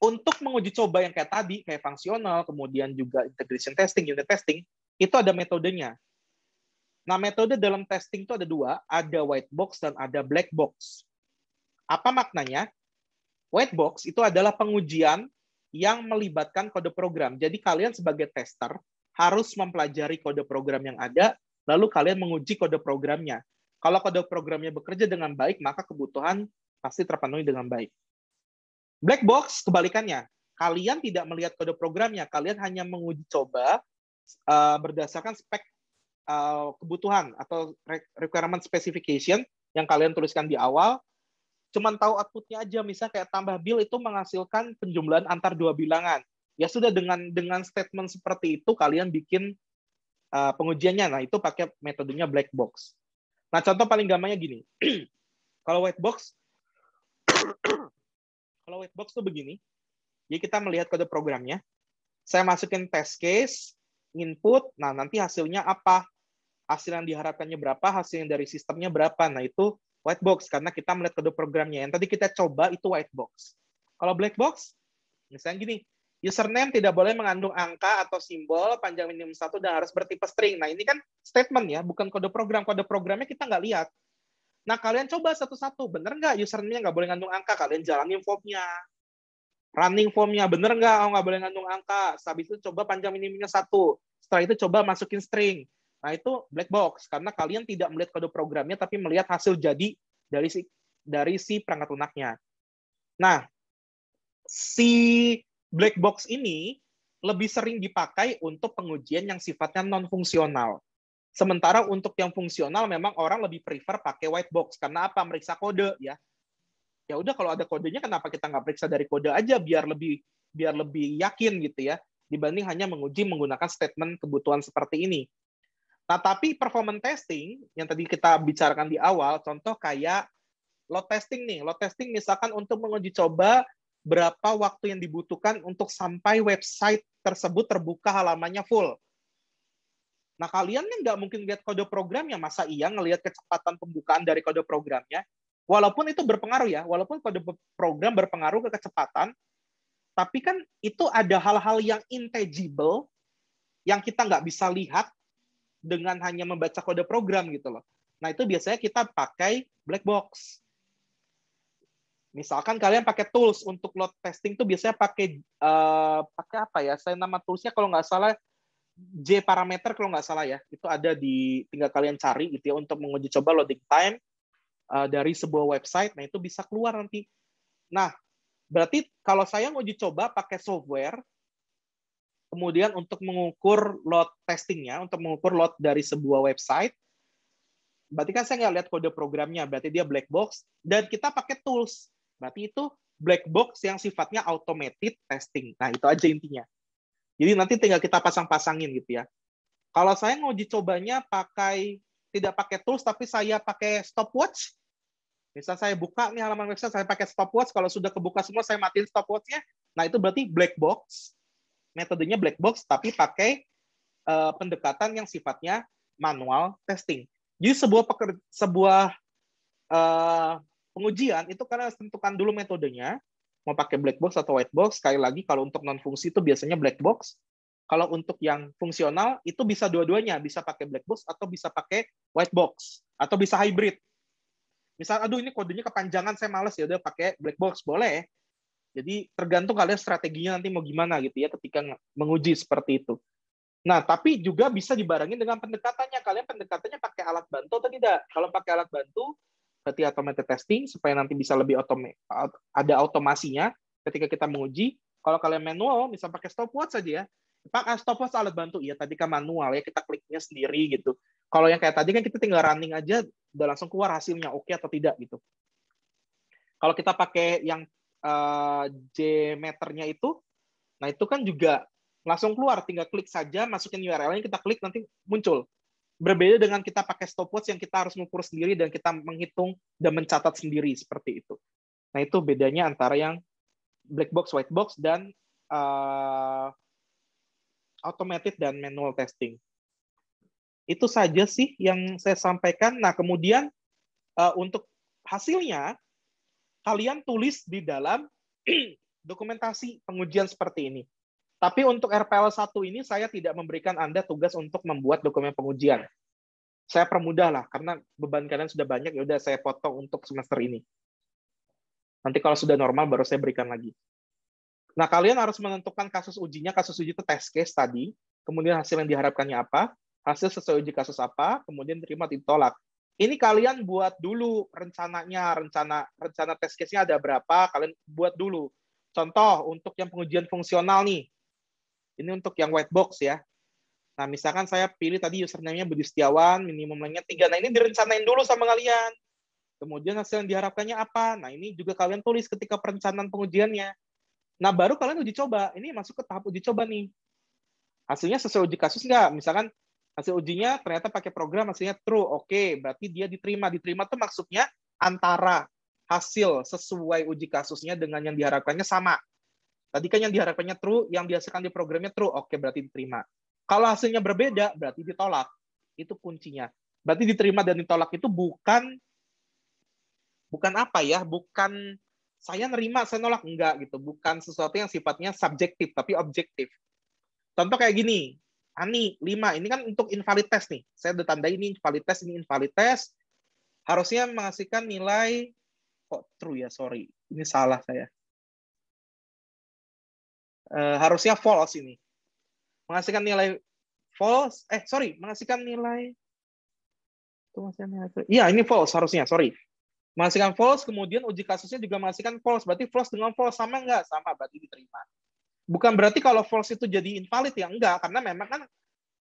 untuk menguji coba yang kayak tadi, kayak fungsional, kemudian juga integration testing, unit testing, itu ada metodenya. Nah, metode dalam testing itu ada dua, ada white box dan ada black box. Apa maknanya? White box itu adalah pengujian yang melibatkan kode program. Jadi kalian sebagai tester harus mempelajari kode program yang ada, lalu kalian menguji kode programnya. Kalau kode programnya bekerja dengan baik, maka kebutuhan pasti terpenuhi dengan baik. Black box kebalikannya, kalian tidak melihat kode programnya, kalian hanya menguji coba eh, berdasarkan spek Eh, kebutuhan atau requirement specification yang kalian tuliskan di awal, cuman tahu outputnya aja. Misal kayak tambah bill itu menghasilkan penjumlahan antar dua bilangan. Ya sudah dengan dengan statement seperti itu kalian bikin uh, pengujiannya. Nah itu pakai metodenya black box. Nah contoh paling gampangnya gini. [CLEARS THROAT] kalau white box, [COUGHS] kalau white box tuh begini. ya kita melihat kode programnya. Saya masukin test case, input, nah nanti hasilnya apa? Hasil yang diharapkannya berapa, hasil yang dari sistemnya berapa. Nah itu white box, karena kita melihat kode programnya. Yang tadi kita coba itu white box. Kalau black box, misalnya gini, username tidak boleh mengandung angka atau simbol panjang minimum satu dan harus bertipe string. Nah ini kan statement ya, bukan kode program. Kode programnya kita nggak lihat. Nah kalian coba satu-satu, bener nggak username-nya nggak boleh mengandung angka? Kalian jalanin form-nya, running formnya bener nggak oh nggak boleh ngandung angka Setelah itu coba panjang minimumnya satu setelah itu coba masukin string nah itu black box karena kalian tidak melihat kode programnya tapi melihat hasil jadi dari si dari si perangkat lunaknya nah si black box ini lebih sering dipakai untuk pengujian yang sifatnya non fungsional sementara untuk yang fungsional memang orang lebih prefer pakai white box karena apa meriksa kode ya ya udah kalau ada kodenya kenapa kita nggak periksa dari kode aja biar lebih biar lebih yakin gitu ya dibanding hanya menguji menggunakan statement kebutuhan seperti ini. Nah, tapi performance testing yang tadi kita bicarakan di awal, contoh kayak load testing nih. Load testing misalkan untuk menguji coba berapa waktu yang dibutuhkan untuk sampai website tersebut terbuka halamannya full. Nah, kalian nih nggak mungkin lihat kode programnya. Masa iya ngelihat kecepatan pembukaan dari kode programnya? Walaupun itu berpengaruh ya, walaupun kode program berpengaruh ke kecepatan, tapi kan itu ada hal-hal yang intangible yang kita nggak bisa lihat dengan hanya membaca kode program gitu loh. Nah itu biasanya kita pakai black box. Misalkan kalian pakai tools untuk load testing tuh biasanya pakai uh, pakai apa ya? Saya nama toolsnya kalau nggak salah J parameter kalau nggak salah ya. Itu ada di tinggal kalian cari gitu ya untuk menguji coba loading time Eh, dari sebuah website, nah itu bisa keluar nanti. Nah, berarti kalau saya uji coba pakai software, kemudian untuk mengukur load testingnya, untuk mengukur load dari sebuah website, berarti kan saya nggak lihat kode programnya, berarti dia black box, dan kita pakai tools. Berarti itu black box yang sifatnya automated testing. Nah, itu aja intinya. Jadi nanti tinggal kita pasang-pasangin gitu ya. Kalau saya nguji cobanya pakai tidak pakai tools tapi saya pakai stopwatch, Misal saya buka nih halaman website, saya pakai stopwatch. Kalau sudah kebuka semua, saya matiin stopwatchnya. Nah, itu berarti black box. Metodenya black box, tapi pakai uh, pendekatan yang sifatnya manual testing. Jadi sebuah peker, sebuah uh, pengujian itu karena tentukan dulu metodenya, mau pakai black box atau white box. Sekali lagi, kalau untuk non-fungsi itu biasanya black box. Kalau untuk yang fungsional, itu bisa dua-duanya. Bisa pakai black box atau bisa pakai white box. Atau bisa hybrid Misal, aduh ini kodenya kepanjangan, saya males ya udah pakai black box boleh. Jadi tergantung kalian strateginya nanti mau gimana gitu ya ketika menguji seperti itu. Nah, tapi juga bisa dibarengin dengan pendekatannya. Kalian pendekatannya pakai alat bantu atau tidak? Kalau pakai alat bantu, berarti automated testing supaya nanti bisa lebih otome ada automasinya ketika kita menguji. Kalau kalian manual, misal pakai stopwatch saja ya. Pakai stopwatch alat bantu. Ya, tadi kan manual ya, kita kliknya sendiri gitu. Kalau yang kayak tadi kan kita tinggal running aja udah langsung keluar hasilnya oke okay atau tidak gitu. Kalau kita pakai yang eh, J meternya itu, nah itu kan juga langsung keluar tinggal klik saja masukin URL-nya kita klik nanti muncul. Berbeda dengan kita pakai stopwatch yang kita harus mengukur sendiri dan kita menghitung dan mencatat sendiri seperti itu. Nah, itu bedanya antara yang black box, white box dan uh, automated dan manual testing. Itu saja sih yang saya sampaikan. Nah, kemudian uh, untuk hasilnya, kalian tulis di dalam [CLEARS THROAT] dokumentasi pengujian seperti ini. Tapi untuk RPL 1 ini saya tidak memberikan Anda tugas untuk membuat dokumen pengujian. Saya permudah lah karena beban kalian sudah banyak Yaudah saya potong untuk semester ini. Nanti kalau sudah normal baru saya berikan lagi. Nah, kalian harus menentukan kasus ujinya. Kasus uji itu test case tadi, kemudian hasil yang diharapkannya apa hasil sesuai uji kasus apa, kemudian terima ditolak. Ini kalian buat dulu rencananya, rencana rencana test case-nya ada berapa, kalian buat dulu. Contoh untuk yang pengujian fungsional nih. Ini untuk yang white box ya. Nah, misalkan saya pilih tadi username-nya Budi Setiawan, minimum lainnya tiga, Nah, ini direncanain dulu sama kalian. Kemudian hasil yang diharapkannya apa? Nah, ini juga kalian tulis ketika perencanaan pengujiannya. Nah, baru kalian uji coba. Ini masuk ke tahap uji coba nih. Hasilnya sesuai uji kasus nggak? Misalkan hasil ujinya ternyata pakai program hasilnya true oke okay, berarti dia diterima diterima tuh maksudnya antara hasil sesuai uji kasusnya dengan yang diharapkannya sama tadi kan yang diharapkannya true yang dihasilkan di programnya true oke okay, berarti diterima kalau hasilnya berbeda berarti ditolak itu kuncinya berarti diterima dan ditolak itu bukan bukan apa ya bukan saya nerima saya nolak enggak gitu bukan sesuatu yang sifatnya subjektif tapi objektif contoh kayak gini Ani 5 ini kan untuk invalid test nih. Saya udah tandai ini invalid test, ini invalid test. Harusnya menghasilkan nilai kok oh, true ya, sorry. Ini salah saya. Uh, harusnya false ini. Menghasilkan nilai false, eh sorry, menghasilkan nilai itu masih nilai true. Iya, ini false harusnya, sorry. Menghasilkan false, kemudian uji kasusnya juga menghasilkan false. Berarti false dengan false sama nggak? Sama, berarti diterima bukan berarti kalau false itu jadi invalid ya enggak karena memang kan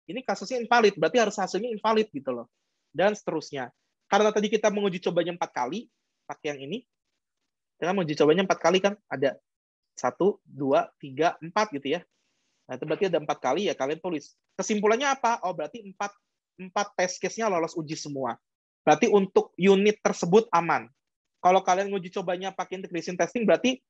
ini kasusnya invalid berarti harus hasilnya invalid gitu loh dan seterusnya karena tadi kita menguji cobanya empat kali pakai yang ini kita menguji cobanya empat kali kan ada satu dua tiga empat gitu ya nah itu berarti ada empat kali ya kalian tulis kesimpulannya apa oh berarti empat empat test case-nya lolos uji semua berarti untuk unit tersebut aman kalau kalian uji cobanya pakai integration testing berarti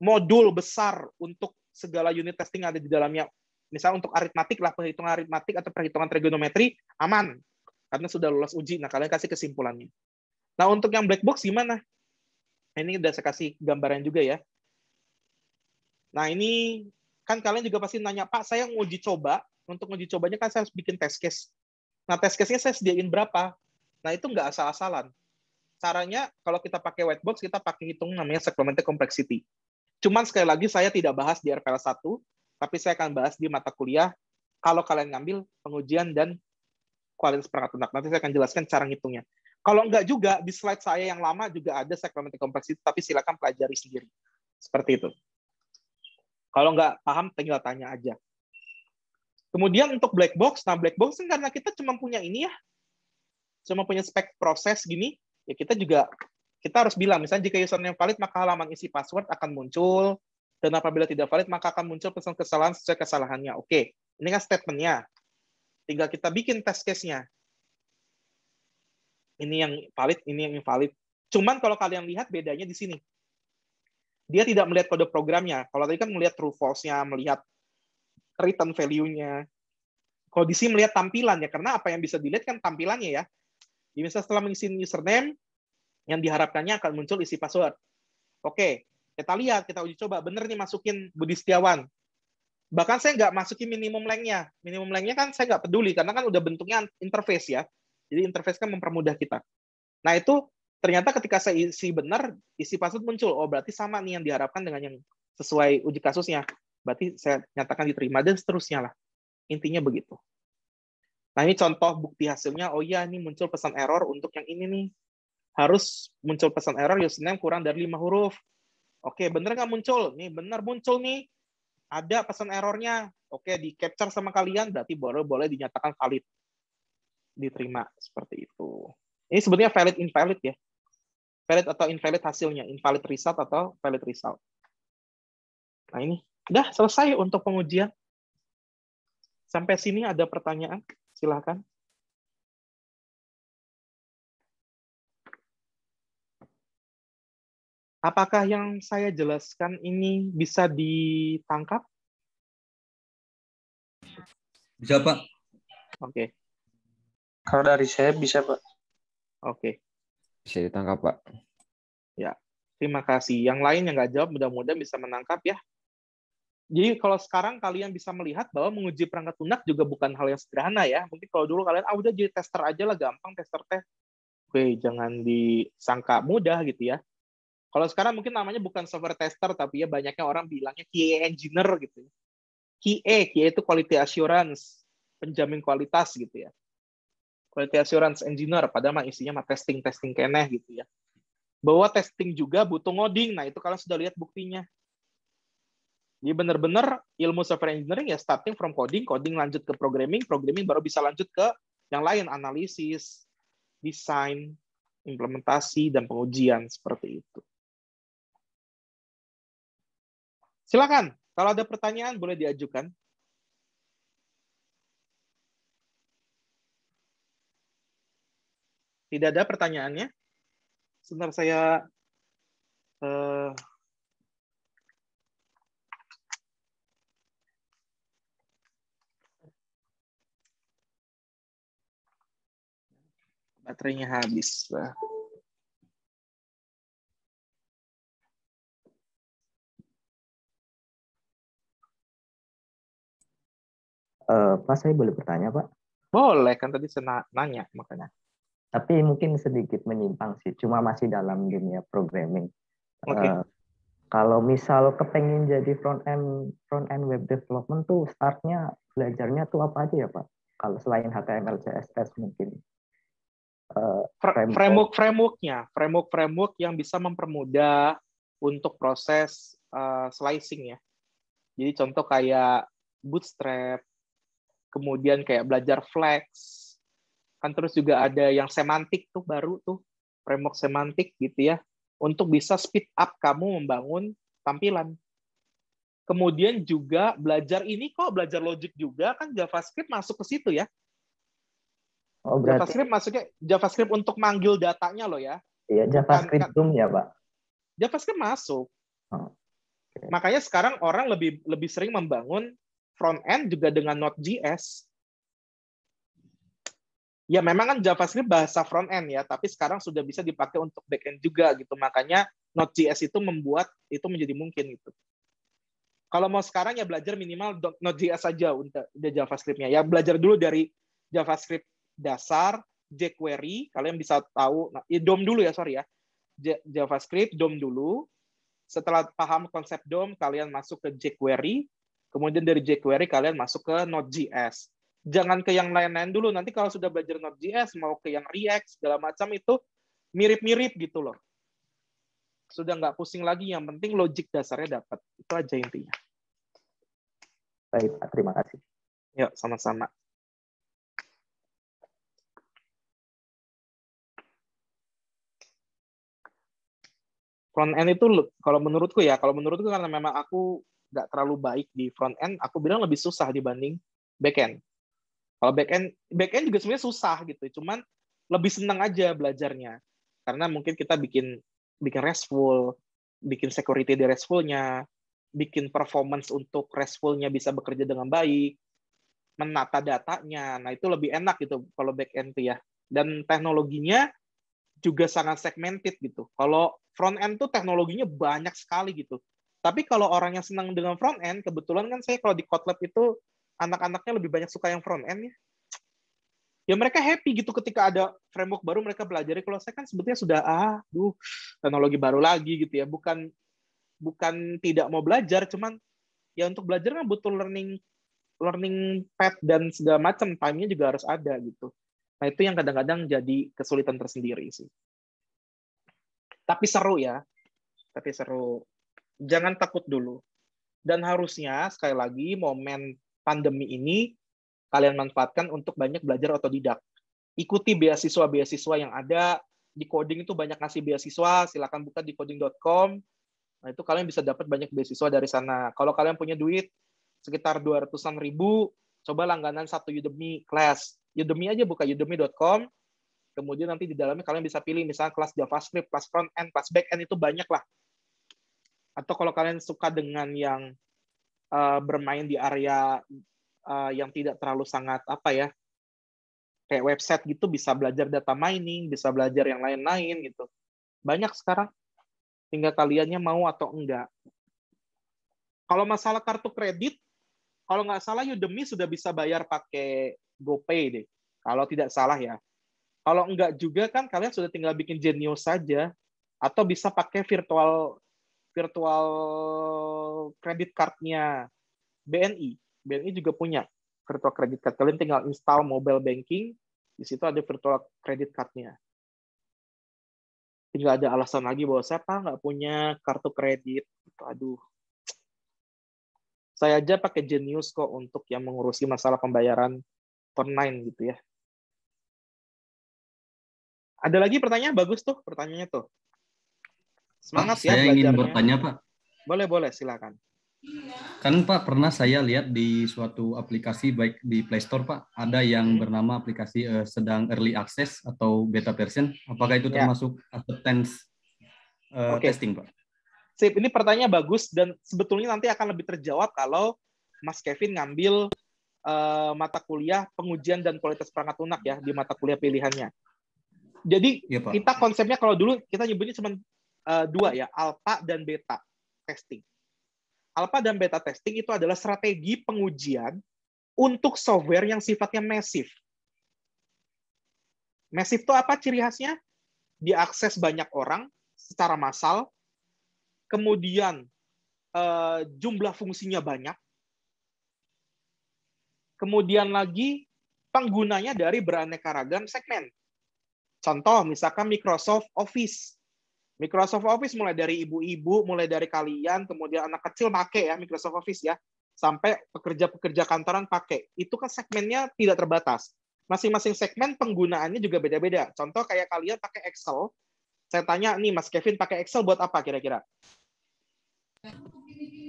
modul besar untuk segala unit testing ada di dalamnya. Misalnya untuk aritmatik lah, perhitungan aritmatik atau perhitungan trigonometri aman karena sudah lolos uji. Nah, kalian kasih kesimpulannya. Nah, untuk yang black box gimana? Nah, ini udah saya kasih gambaran juga ya. Nah, ini kan kalian juga pasti nanya, Pak, saya mau uji coba. Untuk uji cobanya kan saya harus bikin test case. Nah, test case-nya saya sediain berapa? Nah, itu nggak asal-asalan. Caranya, kalau kita pakai white box, kita pakai hitung namanya segmented complexity. Cuman sekali lagi saya tidak bahas di RPL 1, tapi saya akan bahas di mata kuliah kalau kalian ngambil pengujian dan kualitas perangkat lunak. Nanti saya akan jelaskan cara ngitungnya. Kalau enggak juga, di slide saya yang lama juga ada segmented complexity, tapi silakan pelajari sendiri. Seperti itu. Kalau enggak paham, tinggal tanya aja. Kemudian untuk black box, nah black box ini kan karena kita cuma punya ini ya, cuma punya spek proses gini, ya kita juga kita harus bilang, misalnya jika username valid, maka halaman isi password akan muncul, dan apabila tidak valid, maka akan muncul pesan kesalahan sesuai kesalahannya. Oke, ini kan statementnya. Tinggal kita bikin test case-nya. Ini yang valid, ini yang invalid. Cuman kalau kalian lihat bedanya di sini. Dia tidak melihat kode programnya. Kalau tadi kan melihat true false-nya, melihat return value-nya. Kalau di sini melihat tampilannya, karena apa yang bisa dilihat kan tampilannya ya. Jadi misalnya setelah mengisi username, yang diharapkannya akan muncul isi password. Oke, kita lihat, kita uji coba. Bener nih masukin Budi Setiawan. Bahkan saya nggak masukin minimum length-nya. Minimum length-nya kan saya nggak peduli, karena kan udah bentuknya interface ya. Jadi interface kan mempermudah kita. Nah itu ternyata ketika saya isi benar, isi password muncul. Oh berarti sama nih yang diharapkan dengan yang sesuai uji kasusnya. Berarti saya nyatakan diterima dan seterusnya lah. Intinya begitu. Nah ini contoh bukti hasilnya. Oh iya ini muncul pesan error untuk yang ini nih harus muncul pesan error username ya kurang dari lima huruf. Oke, bener nggak muncul? Nih, bener muncul nih. Ada pesan errornya. Oke, di capture sama kalian, berarti baru boleh dinyatakan valid. Diterima, seperti itu. Ini sebenarnya valid invalid ya. Valid atau invalid hasilnya. Invalid result atau valid result. Nah ini, udah selesai untuk pengujian. Sampai sini ada pertanyaan? Silahkan. Apakah yang saya jelaskan ini bisa ditangkap? Bisa, Pak. Oke. Okay. Kalau dari saya bisa, Pak. Oke. Okay. Bisa ditangkap, Pak. Ya. Terima kasih. Yang lain yang nggak jawab mudah-mudahan bisa menangkap ya. Jadi kalau sekarang kalian bisa melihat bahwa menguji perangkat lunak juga bukan hal yang sederhana ya. Mungkin kalau dulu kalian, ah udah jadi tester aja lah, gampang tester teh. Oke, jangan disangka mudah gitu ya kalau sekarang mungkin namanya bukan software tester, tapi ya banyaknya orang bilangnya QA engineer gitu. QA, ya. QA itu quality assurance, penjamin kualitas gitu ya. Quality assurance engineer, padahal mah isinya mah testing-testing keneh gitu ya. Bahwa testing juga butuh ngoding, nah itu kalian sudah lihat buktinya. Jadi benar-benar ilmu software engineering ya starting from coding, coding lanjut ke programming, programming baru bisa lanjut ke yang lain, analisis, desain, implementasi, dan pengujian seperti itu. Silakan, kalau ada pertanyaan boleh diajukan. Tidak ada pertanyaannya? Sebentar saya uh, baterainya habis. Uh. Pak eh, saya boleh bertanya Pak? Boleh kan tadi saya nanya makanya. Tapi mungkin sedikit menyimpang sih, cuma masih dalam dunia programming. Okay. Uh, eh, kalau misal kepengen jadi front end front end web development tuh startnya belajarnya tuh apa aja ya pak kalau selain HTML CSS mungkin uh, framework framework frameworknya framework framework yang bisa mempermudah untuk proses uh, slicing ya jadi contoh kayak Bootstrap kemudian kayak belajar flex, kan terus juga ada yang semantik tuh baru tuh, framework semantik gitu ya, untuk bisa speed up kamu membangun tampilan. Kemudian juga belajar ini kok, belajar logic juga kan JavaScript masuk ke situ ya. Oh, berarti... JavaScript masuknya? JavaScript untuk manggil datanya loh ya. Iya, JavaScript kan? Zoom ya, Pak. JavaScript masuk. Oh, okay. Makanya sekarang orang lebih lebih sering membangun front end juga dengan Node.js. Ya memang kan JavaScript bahasa front end ya, tapi sekarang sudah bisa dipakai untuk back end juga gitu. Makanya Node.js itu membuat itu menjadi mungkin gitu. Kalau mau sekarang ya belajar minimal Node.js saja untuk JavaScript-nya. Ya belajar dulu dari JavaScript dasar, jQuery, kalian bisa tahu nah, ya DOM dulu ya, sorry ya. JavaScript DOM dulu. Setelah paham konsep DOM, kalian masuk ke jQuery. Kemudian dari jQuery kalian masuk ke Node.js. Jangan ke yang lain-lain dulu. Nanti kalau sudah belajar Node.js mau ke yang React segala macam itu mirip-mirip gitu loh. Sudah nggak pusing lagi. Yang penting logik dasarnya dapat. Itu aja intinya. Baik, Terima kasih. Yuk, ya, sama-sama. Front end itu kalau menurutku ya, kalau menurutku karena memang aku nggak terlalu baik di front end, aku bilang lebih susah dibanding back end. Kalau back end, back end juga sebenarnya susah gitu, cuman lebih senang aja belajarnya. Karena mungkin kita bikin bikin restful, bikin security di restfulnya, bikin performance untuk restfulnya bisa bekerja dengan baik, menata datanya. Nah, itu lebih enak gitu kalau back end tuh ya. Dan teknologinya juga sangat segmented gitu. Kalau front end tuh teknologinya banyak sekali gitu. Tapi kalau orangnya senang dengan front end, kebetulan kan saya kalau di Kotlet itu anak-anaknya lebih banyak suka yang front end ya. Ya mereka happy gitu ketika ada framework baru mereka belajar Kalau saya kan sebetulnya sudah ah, duh, teknologi baru lagi gitu ya. Bukan bukan tidak mau belajar, cuman ya untuk belajar kan butuh learning learning path dan segala macam time-nya juga harus ada gitu. Nah, itu yang kadang-kadang jadi kesulitan tersendiri sih. Tapi seru ya. Tapi seru jangan takut dulu. Dan harusnya sekali lagi momen pandemi ini kalian manfaatkan untuk banyak belajar otodidak. Ikuti beasiswa-beasiswa yang ada di coding itu banyak ngasih beasiswa, silahkan buka di coding.com. Nah, itu kalian bisa dapat banyak beasiswa dari sana. Kalau kalian punya duit sekitar 200-an ribu, coba langganan satu Udemy class. Udemy aja buka udemy.com. Kemudian nanti di dalamnya kalian bisa pilih misalnya kelas JavaScript, kelas front end, kelas back end itu banyak lah atau kalau kalian suka dengan yang uh, bermain di area uh, yang tidak terlalu sangat apa ya kayak website gitu bisa belajar data mining bisa belajar yang lain-lain gitu banyak sekarang tinggal kaliannya mau atau enggak kalau masalah kartu kredit kalau nggak salah Udemy sudah bisa bayar pakai GoPay deh kalau tidak salah ya kalau enggak juga kan kalian sudah tinggal bikin Genius saja atau bisa pakai virtual virtual credit card-nya BNI. BNI juga punya virtual credit card. Kalian tinggal install mobile banking, di situ ada virtual credit card-nya. Tinggal ada alasan lagi bahwa saya pak nggak punya kartu kredit. Aduh, saya aja pakai Genius kok untuk yang mengurusi masalah pembayaran online gitu ya. Ada lagi pertanyaan bagus tuh pertanyaannya tuh. Semangat Pak, ya saya ingin bertanya Pak. Boleh boleh silakan. Kan Pak pernah saya lihat di suatu aplikasi baik di Play Store Pak ada yang hmm. bernama aplikasi uh, sedang early access atau beta version. Apakah itu ya. termasuk acceptance uh, eh, okay. testing Pak? Sip, ini pertanyaan bagus dan sebetulnya nanti akan lebih terjawab kalau Mas Kevin ngambil uh, mata kuliah pengujian dan kualitas perangkat lunak ya di mata kuliah pilihannya. Jadi ya, kita konsepnya kalau dulu kita nyebutnya cuma uh, dua ya, alpha dan beta testing. Alpha dan beta testing itu adalah strategi pengujian untuk software yang sifatnya masif. Masif itu apa ciri khasnya? Diakses banyak orang secara massal, kemudian uh, jumlah fungsinya banyak, kemudian lagi penggunanya dari beraneka ragam segmen. Contoh, misalkan Microsoft Office. Microsoft Office mulai dari ibu-ibu, mulai dari kalian, kemudian anak kecil pakai ya Microsoft Office ya, sampai pekerja-pekerja kantoran pakai. Itu kan segmennya tidak terbatas. Masing-masing segmen penggunaannya juga beda-beda. Contoh kayak kalian pakai Excel, saya tanya nih Mas Kevin pakai Excel buat apa kira-kira?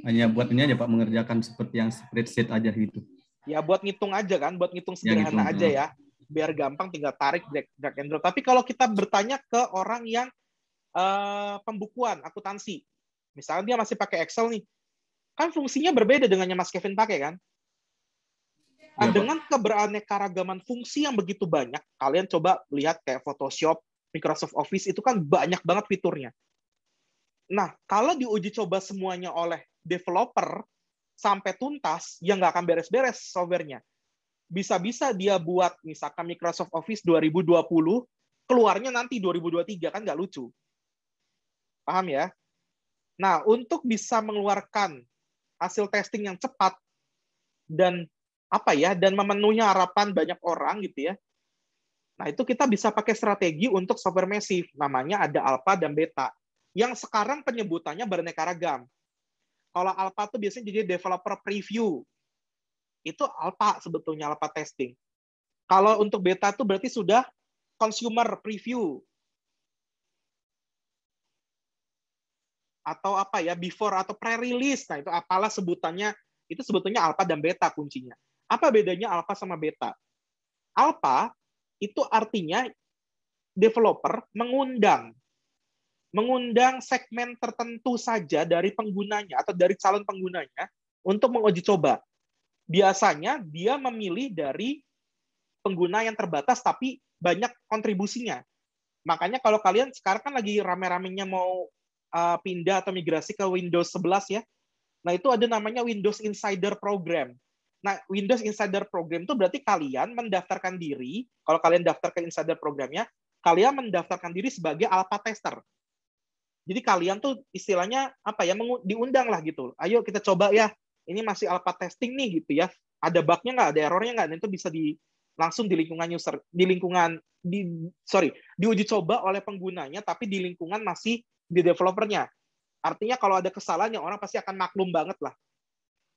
Hanya buat ini aja Pak mengerjakan seperti yang spreadsheet aja gitu. Ya buat ngitung aja kan, buat ngitung ya, sederhana ya, gitu. aja ya. Biar gampang tinggal tarik drag, drag and drop. Tapi kalau kita bertanya ke orang yang uh, pembukuan, akuntansi. Misalnya dia masih pakai Excel nih. Kan fungsinya berbeda dengan yang Mas Kevin pakai kan? Nah, ya, dengan keberaneka fungsi yang begitu banyak, kalian coba lihat kayak Photoshop, Microsoft Office itu kan banyak banget fiturnya. Nah, kalau diuji coba semuanya oleh developer sampai tuntas, ya nggak akan beres-beres softwarenya. Bisa-bisa dia buat misalkan Microsoft Office 2020, keluarnya nanti 2023, kan nggak lucu. Paham ya? Nah, untuk bisa mengeluarkan hasil testing yang cepat dan apa ya dan memenuhi harapan banyak orang gitu ya. Nah, itu kita bisa pakai strategi untuk software massive. Namanya ada alpha dan beta. Yang sekarang penyebutannya beraneka ragam. Kalau alpha itu biasanya jadi developer preview. Itu alpha sebetulnya alpha testing. Kalau untuk beta itu berarti sudah consumer preview. atau apa ya before atau pre-release. Nah, itu apalah sebutannya itu sebetulnya alpha dan beta kuncinya. Apa bedanya alpha sama beta? alpha itu artinya developer mengundang mengundang segmen tertentu saja dari penggunanya atau dari calon penggunanya untuk menguji coba. Biasanya dia memilih dari pengguna yang terbatas tapi banyak kontribusinya. Makanya kalau kalian sekarang kan lagi rame-ramenya mau uh, pindah atau migrasi ke Windows 11 ya. Nah, itu ada namanya Windows Insider Program. Nah, Windows Insider Program itu berarti kalian mendaftarkan diri, kalau kalian daftar ke Insider Programnya, kalian mendaftarkan diri sebagai alpha tester. Jadi kalian tuh istilahnya apa ya, diundang lah gitu. Ayo kita coba ya, ini masih alpha testing nih gitu ya. Ada bugnya nggak, ada errornya nggak, dan itu bisa di langsung di lingkungan user, di lingkungan, di, sorry, diuji coba oleh penggunanya, tapi di lingkungan masih di developernya. Artinya kalau ada kesalahan yang orang pasti akan maklum banget lah.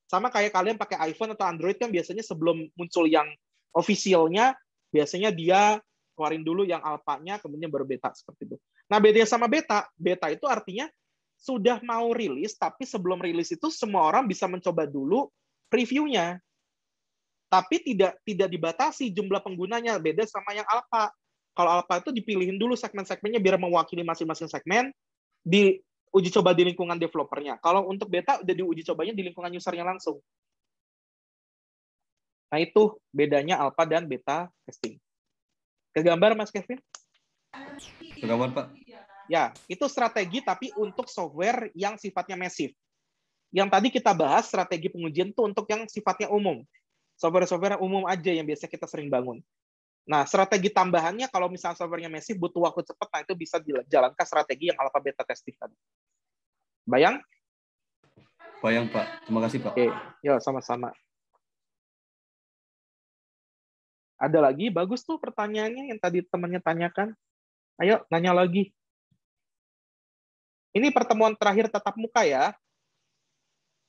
Sama kayak kalian pakai iPhone atau Android kan biasanya sebelum muncul yang ofisialnya biasanya dia keluarin dulu yang alpha-nya kemudian baru beta seperti itu. Nah, beda sama beta, beta itu artinya sudah mau rilis tapi sebelum rilis itu semua orang bisa mencoba dulu reviewnya. Tapi tidak tidak dibatasi jumlah penggunanya beda sama yang alpha. Kalau alpha itu dipilihin dulu segmen-segmennya biar mewakili masing-masing segmen di uji coba di lingkungan developernya. Kalau untuk beta udah diuji cobanya di lingkungan usernya langsung. Nah itu bedanya alpha dan beta testing. gambar Mas Kevin? gambar Pak. Ya, itu strategi tapi untuk software yang sifatnya masif. Yang tadi kita bahas strategi pengujian itu untuk yang sifatnya umum. Software-software umum aja yang biasa kita sering bangun. Nah, strategi tambahannya kalau misalnya servernya Messi butuh waktu cepat, nah itu bisa dijalankan strategi yang alpha beta testing tadi. Bayang? Bayang, Pak. Terima kasih, Pak. Oke, ya sama-sama. Ada lagi? Bagus tuh pertanyaannya yang tadi temannya tanyakan. Ayo, nanya lagi. Ini pertemuan terakhir tatap muka ya.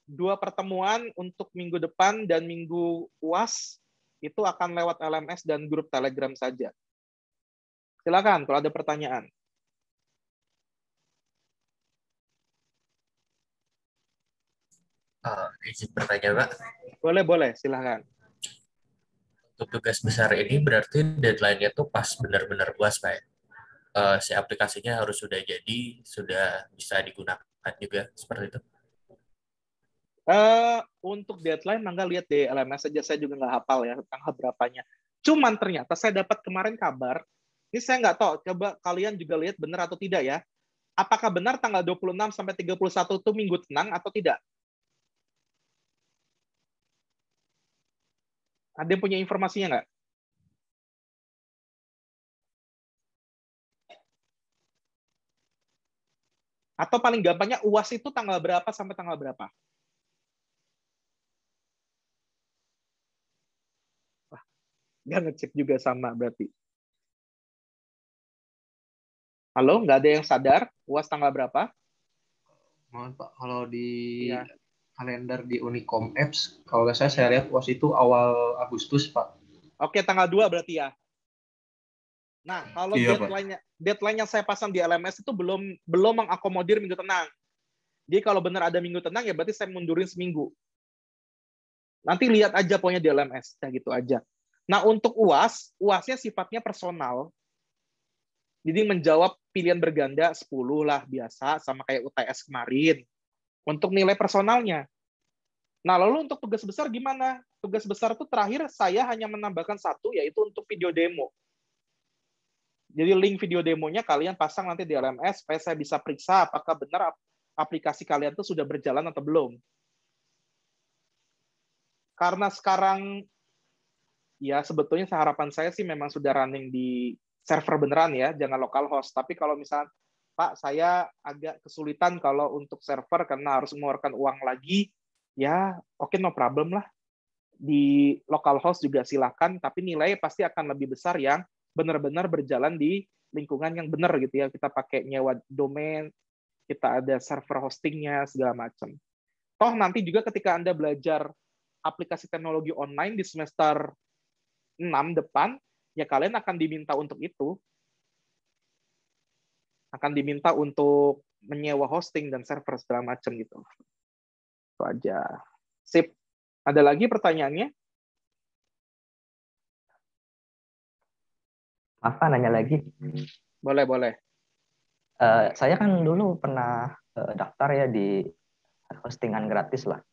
Dua pertemuan untuk minggu depan dan minggu UAS itu akan lewat LMS dan grup Telegram saja. Silakan kalau ada pertanyaan. Uh, izin bertanya, Pak. Boleh, boleh, silahkan. Untuk tugas besar ini berarti deadline-nya tuh pas benar-benar puas, Pak. Uh, si aplikasinya harus sudah jadi, sudah bisa digunakan juga, seperti itu. Uh, untuk deadline Mangga lihat di LMS saja saya juga nggak hafal ya tanggal berapanya. Cuman ternyata saya dapat kemarin kabar, ini saya nggak tahu coba kalian juga lihat benar atau tidak ya. Apakah benar tanggal 26 sampai 31 itu minggu tenang atau tidak? Ada yang punya informasinya nggak? Atau paling gampangnya UAS itu tanggal berapa sampai tanggal berapa? nggak ngecek juga sama berarti. Halo, nggak ada yang sadar UAS tanggal berapa? Mohon Pak, kalau di ya. kalender di Unicom Apps, kalau nggak saya, saya lihat UAS itu awal Agustus, Pak. Oke, tanggal 2 berarti ya? Nah, kalau iya, deadline-nya deadline yang saya pasang di LMS itu belum belum mengakomodir minggu tenang. Jadi kalau benar ada minggu tenang ya berarti saya mundurin seminggu. Nanti lihat aja pokoknya di LMS, kayak gitu aja. Nah, untuk UAS, UASnya sifatnya personal. Jadi menjawab pilihan berganda 10 lah biasa, sama kayak UTS kemarin. Untuk nilai personalnya. Nah, lalu untuk tugas besar gimana? Tugas besar itu terakhir saya hanya menambahkan satu, yaitu untuk video demo. Jadi link video demonya kalian pasang nanti di LMS, supaya saya bisa periksa apakah benar aplikasi kalian itu sudah berjalan atau belum. Karena sekarang ya sebetulnya seharapan saya sih memang sudah running di server beneran ya, jangan lokal host. Tapi kalau misalnya Pak, saya agak kesulitan kalau untuk server karena harus mengeluarkan uang lagi, ya oke okay, no problem lah. Di lokal host juga silakan, tapi nilai pasti akan lebih besar yang benar-benar berjalan di lingkungan yang benar gitu ya. Kita pakai nyewa domain, kita ada server hostingnya segala macam. Toh nanti juga ketika Anda belajar aplikasi teknologi online di semester 6 depan, ya kalian akan diminta untuk itu. Akan diminta untuk menyewa hosting dan server segala macam gitu. Itu aja. Sip. Ada lagi pertanyaannya? Apa nanya lagi? Boleh, boleh. Uh, saya kan dulu pernah uh, daftar ya di hostingan gratis lah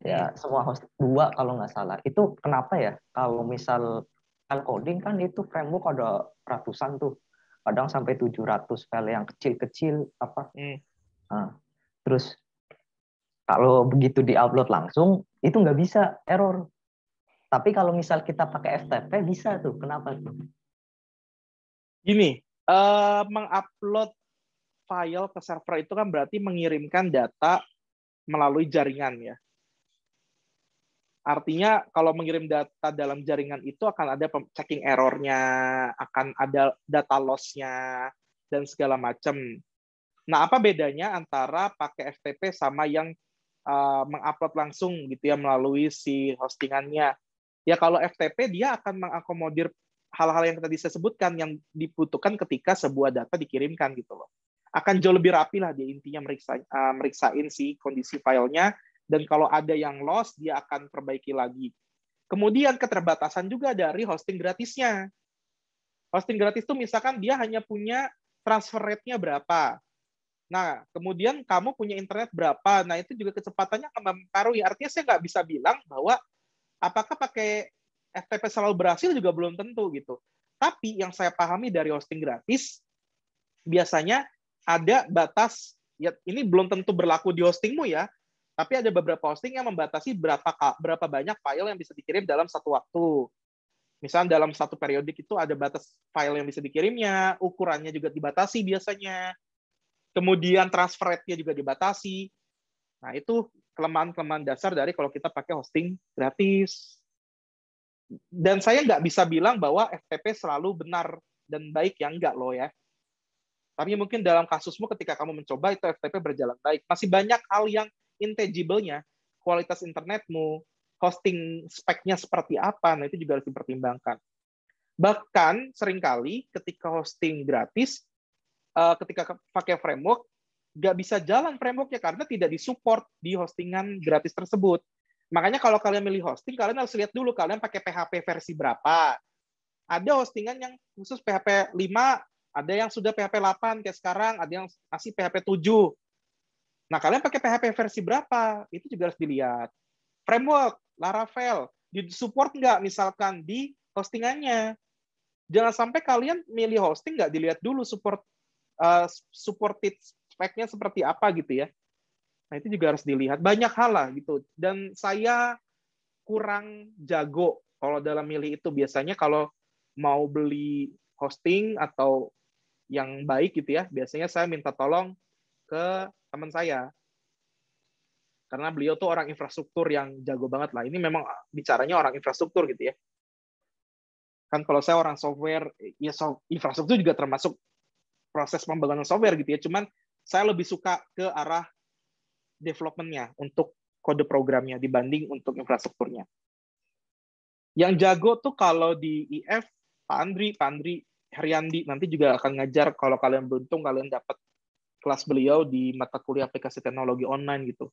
ya iya. semua host dua kalau nggak salah itu kenapa ya kalau misal encoding coding kan itu framework ada ratusan tuh kadang sampai 700 file yang kecil-kecil apa hmm. nah, terus kalau begitu diupload langsung itu nggak bisa error tapi kalau misal kita pakai FTP bisa tuh kenapa tuh gini uh, mengupload file ke server itu kan berarti mengirimkan data melalui jaringan ya Artinya kalau mengirim data dalam jaringan itu akan ada checking errornya, akan ada data lossnya dan segala macam. Nah, apa bedanya antara pakai FTP sama yang uh, mengupload langsung gitu ya melalui si hostingannya? Ya kalau FTP dia akan mengakomodir hal-hal yang tadi saya sebutkan yang dibutuhkan ketika sebuah data dikirimkan gitu loh. Akan jauh lebih rapi lah dia intinya meriksa uh, meriksain si kondisi filenya dan kalau ada yang loss dia akan perbaiki lagi. Kemudian keterbatasan juga dari hosting gratisnya. Hosting gratis itu misalkan dia hanya punya transfer rate-nya berapa. Nah, kemudian kamu punya internet berapa. Nah, itu juga kecepatannya akan mempengaruhi. Artinya saya nggak bisa bilang bahwa apakah pakai FTP selalu berhasil juga belum tentu gitu. Tapi yang saya pahami dari hosting gratis, biasanya ada batas, ya ini belum tentu berlaku di hostingmu ya, tapi ada beberapa hosting yang membatasi berapa berapa banyak file yang bisa dikirim dalam satu waktu. Misal dalam satu periodik itu ada batas file yang bisa dikirimnya, ukurannya juga dibatasi biasanya. Kemudian transfer rate-nya juga dibatasi. Nah, itu kelemahan-kelemahan dasar dari kalau kita pakai hosting gratis. Dan saya nggak bisa bilang bahwa FTP selalu benar dan baik ya nggak loh ya. Tapi mungkin dalam kasusmu ketika kamu mencoba itu FTP berjalan baik. Masih banyak hal yang intangible-nya, kualitas internetmu, hosting speknya seperti apa, nah itu juga harus dipertimbangkan. Bahkan seringkali ketika hosting gratis, eh, ketika pakai framework, nggak bisa jalan frameworknya karena tidak disupport di hostingan gratis tersebut. Makanya kalau kalian milih hosting, kalian harus lihat dulu kalian pakai PHP versi berapa. Ada hostingan yang khusus PHP 5, ada yang sudah PHP 8 kayak sekarang, ada yang masih PHP 7. Nah, kalian pakai PHP versi berapa? Itu juga harus dilihat. Framework, Laravel, di support nggak misalkan di hostingannya? Jangan sampai kalian milih hosting nggak dilihat dulu support uh, supported speknya seperti apa gitu ya. Nah, itu juga harus dilihat. Banyak hal lah gitu. Dan saya kurang jago kalau dalam milih itu. Biasanya kalau mau beli hosting atau yang baik gitu ya, biasanya saya minta tolong ke teman saya karena beliau tuh orang infrastruktur yang jago banget lah. Ini memang ah, bicaranya orang infrastruktur gitu ya. Kan kalau saya orang software, ya so, infrastruktur juga termasuk proses pembangunan software gitu ya. Cuman saya lebih suka ke arah developmentnya untuk kode programnya dibanding untuk infrastrukturnya. Yang jago tuh kalau di IF, Pak Andri, Pak Andri Heriandi nanti juga akan ngajar kalau kalian beruntung kalian dapat kelas beliau di mata kuliah aplikasi teknologi online gitu.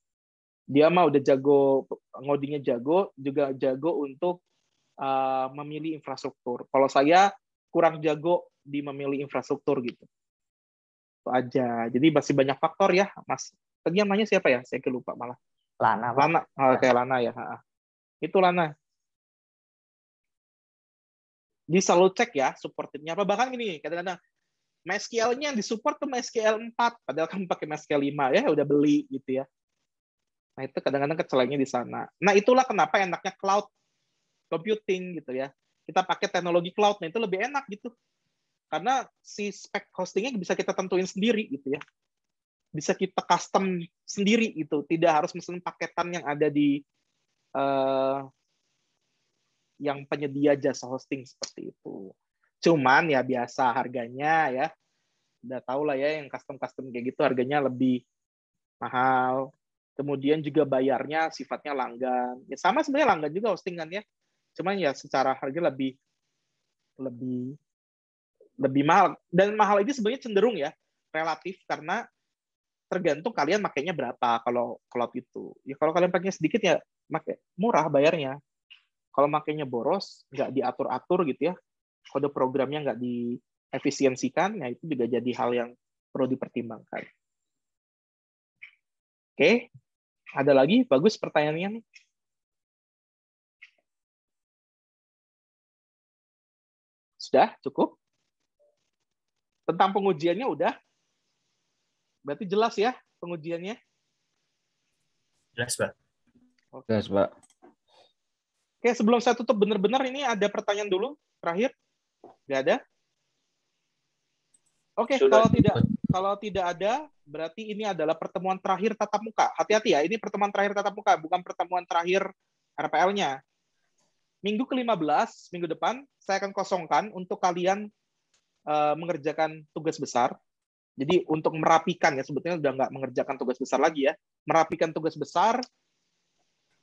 Dia mah udah jago ngodingnya jago, juga jago untuk uh, memilih infrastruktur. Kalau saya kurang jago di memilih infrastruktur gitu. Itu aja. Jadi masih banyak faktor ya, Mas. Tadi yang nanya siapa ya? Saya lupa malah. Lana. Lana. Oh, Oke, okay, Lana ya. Itu Lana. Di selalu cek ya supportnya apa. Bahkan ini kadang-kadang MySQL-nya yang disupport ke MySQL 4, padahal kamu pakai MySQL 5 ya udah beli gitu ya. Nah, itu kadang-kadang kecelengnya di sana. Nah, itulah kenapa enaknya cloud computing gitu ya. Kita pakai teknologi cloud, nah itu lebih enak gitu. Karena si spek hostingnya bisa kita tentuin sendiri gitu ya. Bisa kita custom sendiri gitu. tidak harus mesin paketan yang ada di uh, yang penyedia jasa hosting seperti itu. Cuman ya biasa harganya ya. Udah tau lah ya yang custom-custom kayak gitu harganya lebih mahal. Kemudian juga bayarnya sifatnya langgan. Ya sama sebenarnya langgan juga hostingan ya Cuman ya secara harga lebih lebih lebih mahal. Dan mahal ini sebenarnya cenderung ya relatif karena tergantung kalian makainya berapa kalau cloud itu. Ya kalau kalian pakainya sedikit ya make murah bayarnya. Kalau makainya boros nggak diatur atur gitu ya kode programnya nggak diefisiensikan, ya itu juga jadi hal yang perlu dipertimbangkan. Oke, ada lagi? Bagus pertanyaannya nih. Sudah? Cukup? Tentang pengujiannya udah? Berarti jelas ya pengujiannya? Jelas, Pak. Oke. Jelas, Pak. Oke, sebelum saya tutup benar-benar ini ada pertanyaan dulu terakhir. Nggak ada? Oke, okay, kalau tidak kalau tidak ada, berarti ini adalah pertemuan terakhir tatap muka. Hati-hati ya, ini pertemuan terakhir tatap muka, bukan pertemuan terakhir RPL-nya. Minggu ke-15, minggu depan, saya akan kosongkan untuk kalian uh, mengerjakan tugas besar. Jadi untuk merapikan ya, sebetulnya sudah nggak mengerjakan tugas besar lagi ya. Merapikan tugas besar,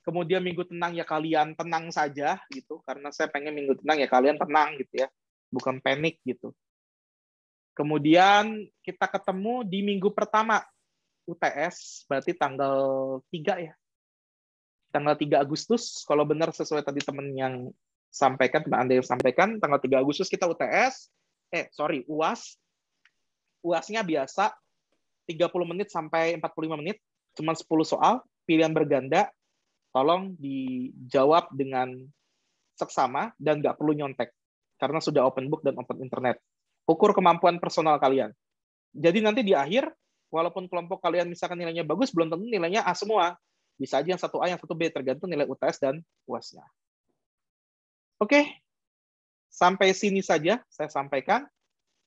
kemudian minggu tenang ya kalian tenang saja gitu, karena saya pengen minggu tenang ya kalian tenang gitu ya bukan panik gitu. Kemudian kita ketemu di minggu pertama UTS, berarti tanggal 3 ya. Tanggal 3 Agustus, kalau benar sesuai tadi teman yang sampaikan, teman Anda yang sampaikan, tanggal 3 Agustus kita UTS, eh sorry, UAS. UASnya biasa 30 menit sampai 45 menit, cuma 10 soal, pilihan berganda, tolong dijawab dengan seksama dan nggak perlu nyontek karena sudah open book dan open internet. Ukur kemampuan personal kalian. Jadi nanti di akhir, walaupun kelompok kalian misalkan nilainya bagus, belum tentu nilainya A semua. Bisa aja yang satu A, yang satu B, tergantung nilai UTS dan UASnya. Oke, sampai sini saja saya sampaikan.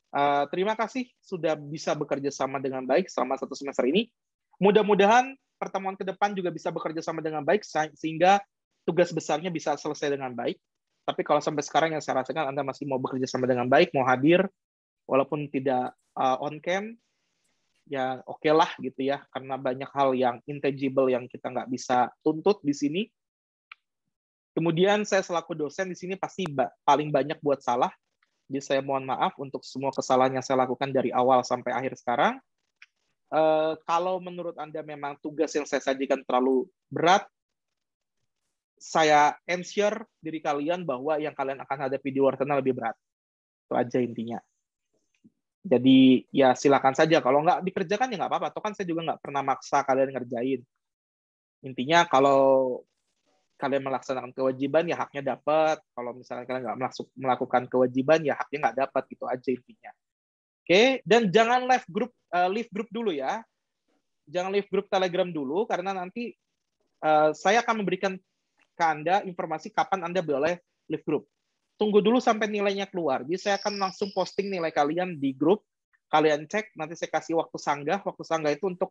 Uh, terima kasih sudah bisa bekerja sama dengan baik selama satu semester ini. Mudah-mudahan pertemuan ke depan juga bisa bekerja sama dengan baik sehingga tugas besarnya bisa selesai dengan baik. Tapi kalau sampai sekarang yang saya rasakan Anda masih mau bekerja sama dengan baik, mau hadir, walaupun tidak uh, on cam, ya oke okay lah gitu ya, karena banyak hal yang intangible yang kita nggak bisa tuntut di sini. Kemudian saya selaku dosen di sini pasti ba paling banyak buat salah, jadi saya mohon maaf untuk semua kesalahan yang saya lakukan dari awal sampai akhir sekarang. Uh, kalau menurut Anda memang tugas yang saya sajikan terlalu berat, saya ensure diri kalian bahwa yang kalian akan hadapi di luar sana lebih berat. Itu aja intinya. Jadi ya silakan saja. Kalau nggak dikerjakan ya nggak apa-apa. Toh kan saya juga nggak pernah maksa kalian ngerjain. Intinya kalau kalian melaksanakan kewajiban ya haknya dapat. Kalau misalnya kalian nggak melakukan kewajiban ya haknya nggak dapat. itu aja intinya. Oke, dan jangan live group uh, eh, leave group dulu ya. Jangan live group Telegram dulu karena nanti uh, saya akan memberikan ke Anda informasi kapan Anda boleh live group. Tunggu dulu sampai nilainya keluar. Jadi saya akan langsung posting nilai kalian di grup. Kalian cek, nanti saya kasih waktu sanggah. Waktu sanggah itu untuk,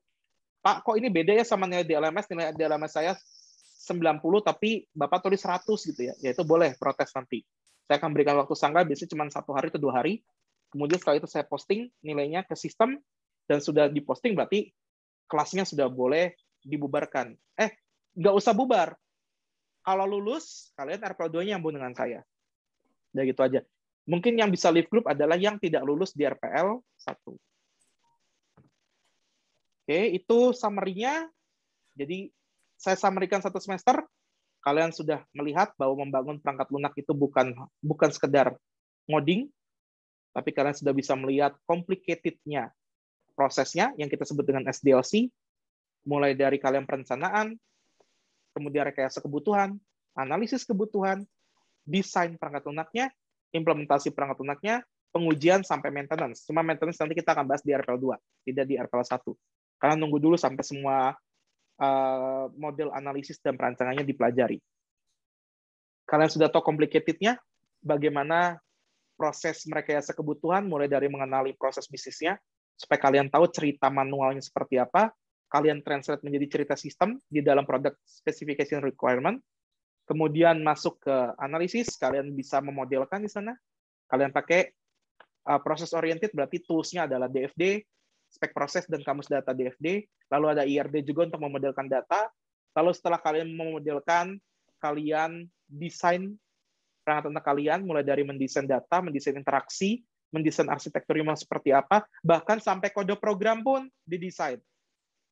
Pak, kok ini beda ya sama nilai di LMS? Nilai di LMS saya 90, tapi Bapak tulis 100 gitu ya. Ya itu boleh protes nanti. Saya akan berikan waktu sanggah, biasanya cuma satu hari atau dua hari. Kemudian setelah itu saya posting nilainya ke sistem, dan sudah diposting berarti kelasnya sudah boleh dibubarkan. Eh, nggak usah bubar, kalau lulus, kalian RPL2-nya nyambung dengan saya. Udah gitu aja. Mungkin yang bisa live group adalah yang tidak lulus di RPL satu. Oke, itu summary-nya. Jadi saya summary satu semester, kalian sudah melihat bahwa membangun perangkat lunak itu bukan bukan sekedar ngoding, tapi kalian sudah bisa melihat complicated-nya prosesnya yang kita sebut dengan SDLC, mulai dari kalian perencanaan, kemudian rekayasa kebutuhan, analisis kebutuhan, desain perangkat lunaknya, implementasi perangkat lunaknya, pengujian sampai maintenance. Cuma maintenance nanti kita akan bahas di RPL 2, tidak di RPL 1. Karena nunggu dulu sampai semua uh, model analisis dan perancangannya dipelajari. Kalian sudah tahu complicated-nya, bagaimana proses merekayasa kebutuhan, mulai dari mengenali proses bisnisnya, supaya kalian tahu cerita manualnya seperti apa, kalian translate menjadi cerita sistem di dalam product specification requirement. Kemudian masuk ke analisis, kalian bisa memodelkan di sana. Kalian pakai uh, proses oriented berarti toolsnya adalah DFD, spek proses dan kamus data DFD, lalu ada IRD juga untuk memodelkan data. Lalu setelah kalian memodelkan, kalian desain perangkat lunak kalian mulai dari mendesain data, mendesain interaksi, mendesain arsitektur yang seperti apa, bahkan sampai kode program pun didesain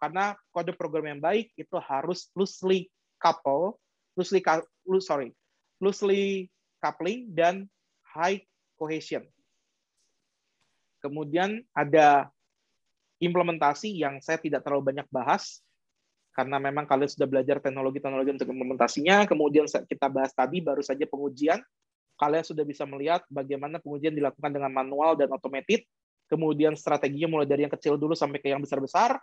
karena kode program yang baik itu harus loosely couple, loosely sorry, loosely coupling dan high cohesion. Kemudian ada implementasi yang saya tidak terlalu banyak bahas karena memang kalian sudah belajar teknologi-teknologi untuk implementasinya. Kemudian kita bahas tadi baru saja pengujian. Kalian sudah bisa melihat bagaimana pengujian dilakukan dengan manual dan automated. Kemudian strateginya mulai dari yang kecil dulu sampai ke yang besar-besar.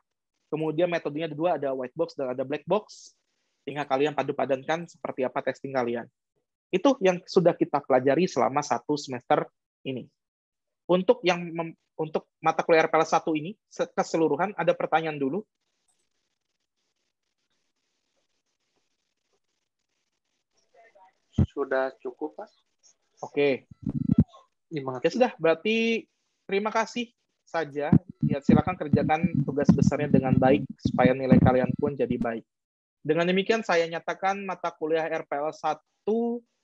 Kemudian metodenya ada ada white box dan ada black box, sehingga kalian padu padankan seperti apa testing kalian. Itu yang sudah kita pelajari selama satu semester ini. Untuk yang mem, untuk mata kuliah RPL 1 ini keseluruhan ada pertanyaan dulu. Sudah cukup, Pak. Oke. Okay. Ya sudah, berarti terima kasih saja, ya silakan kerjakan tugas besarnya dengan baik supaya nilai kalian pun jadi baik. Dengan demikian saya nyatakan mata kuliah RPL 1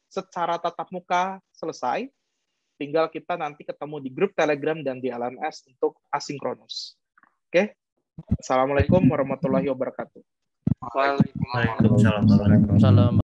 secara tatap muka selesai. Tinggal kita nanti ketemu di grup Telegram dan di LMS untuk asinkronus. Oke. Assalamualaikum warahmatullahi wabarakatuh. Waalaikumsalam. Waalaikumsalam.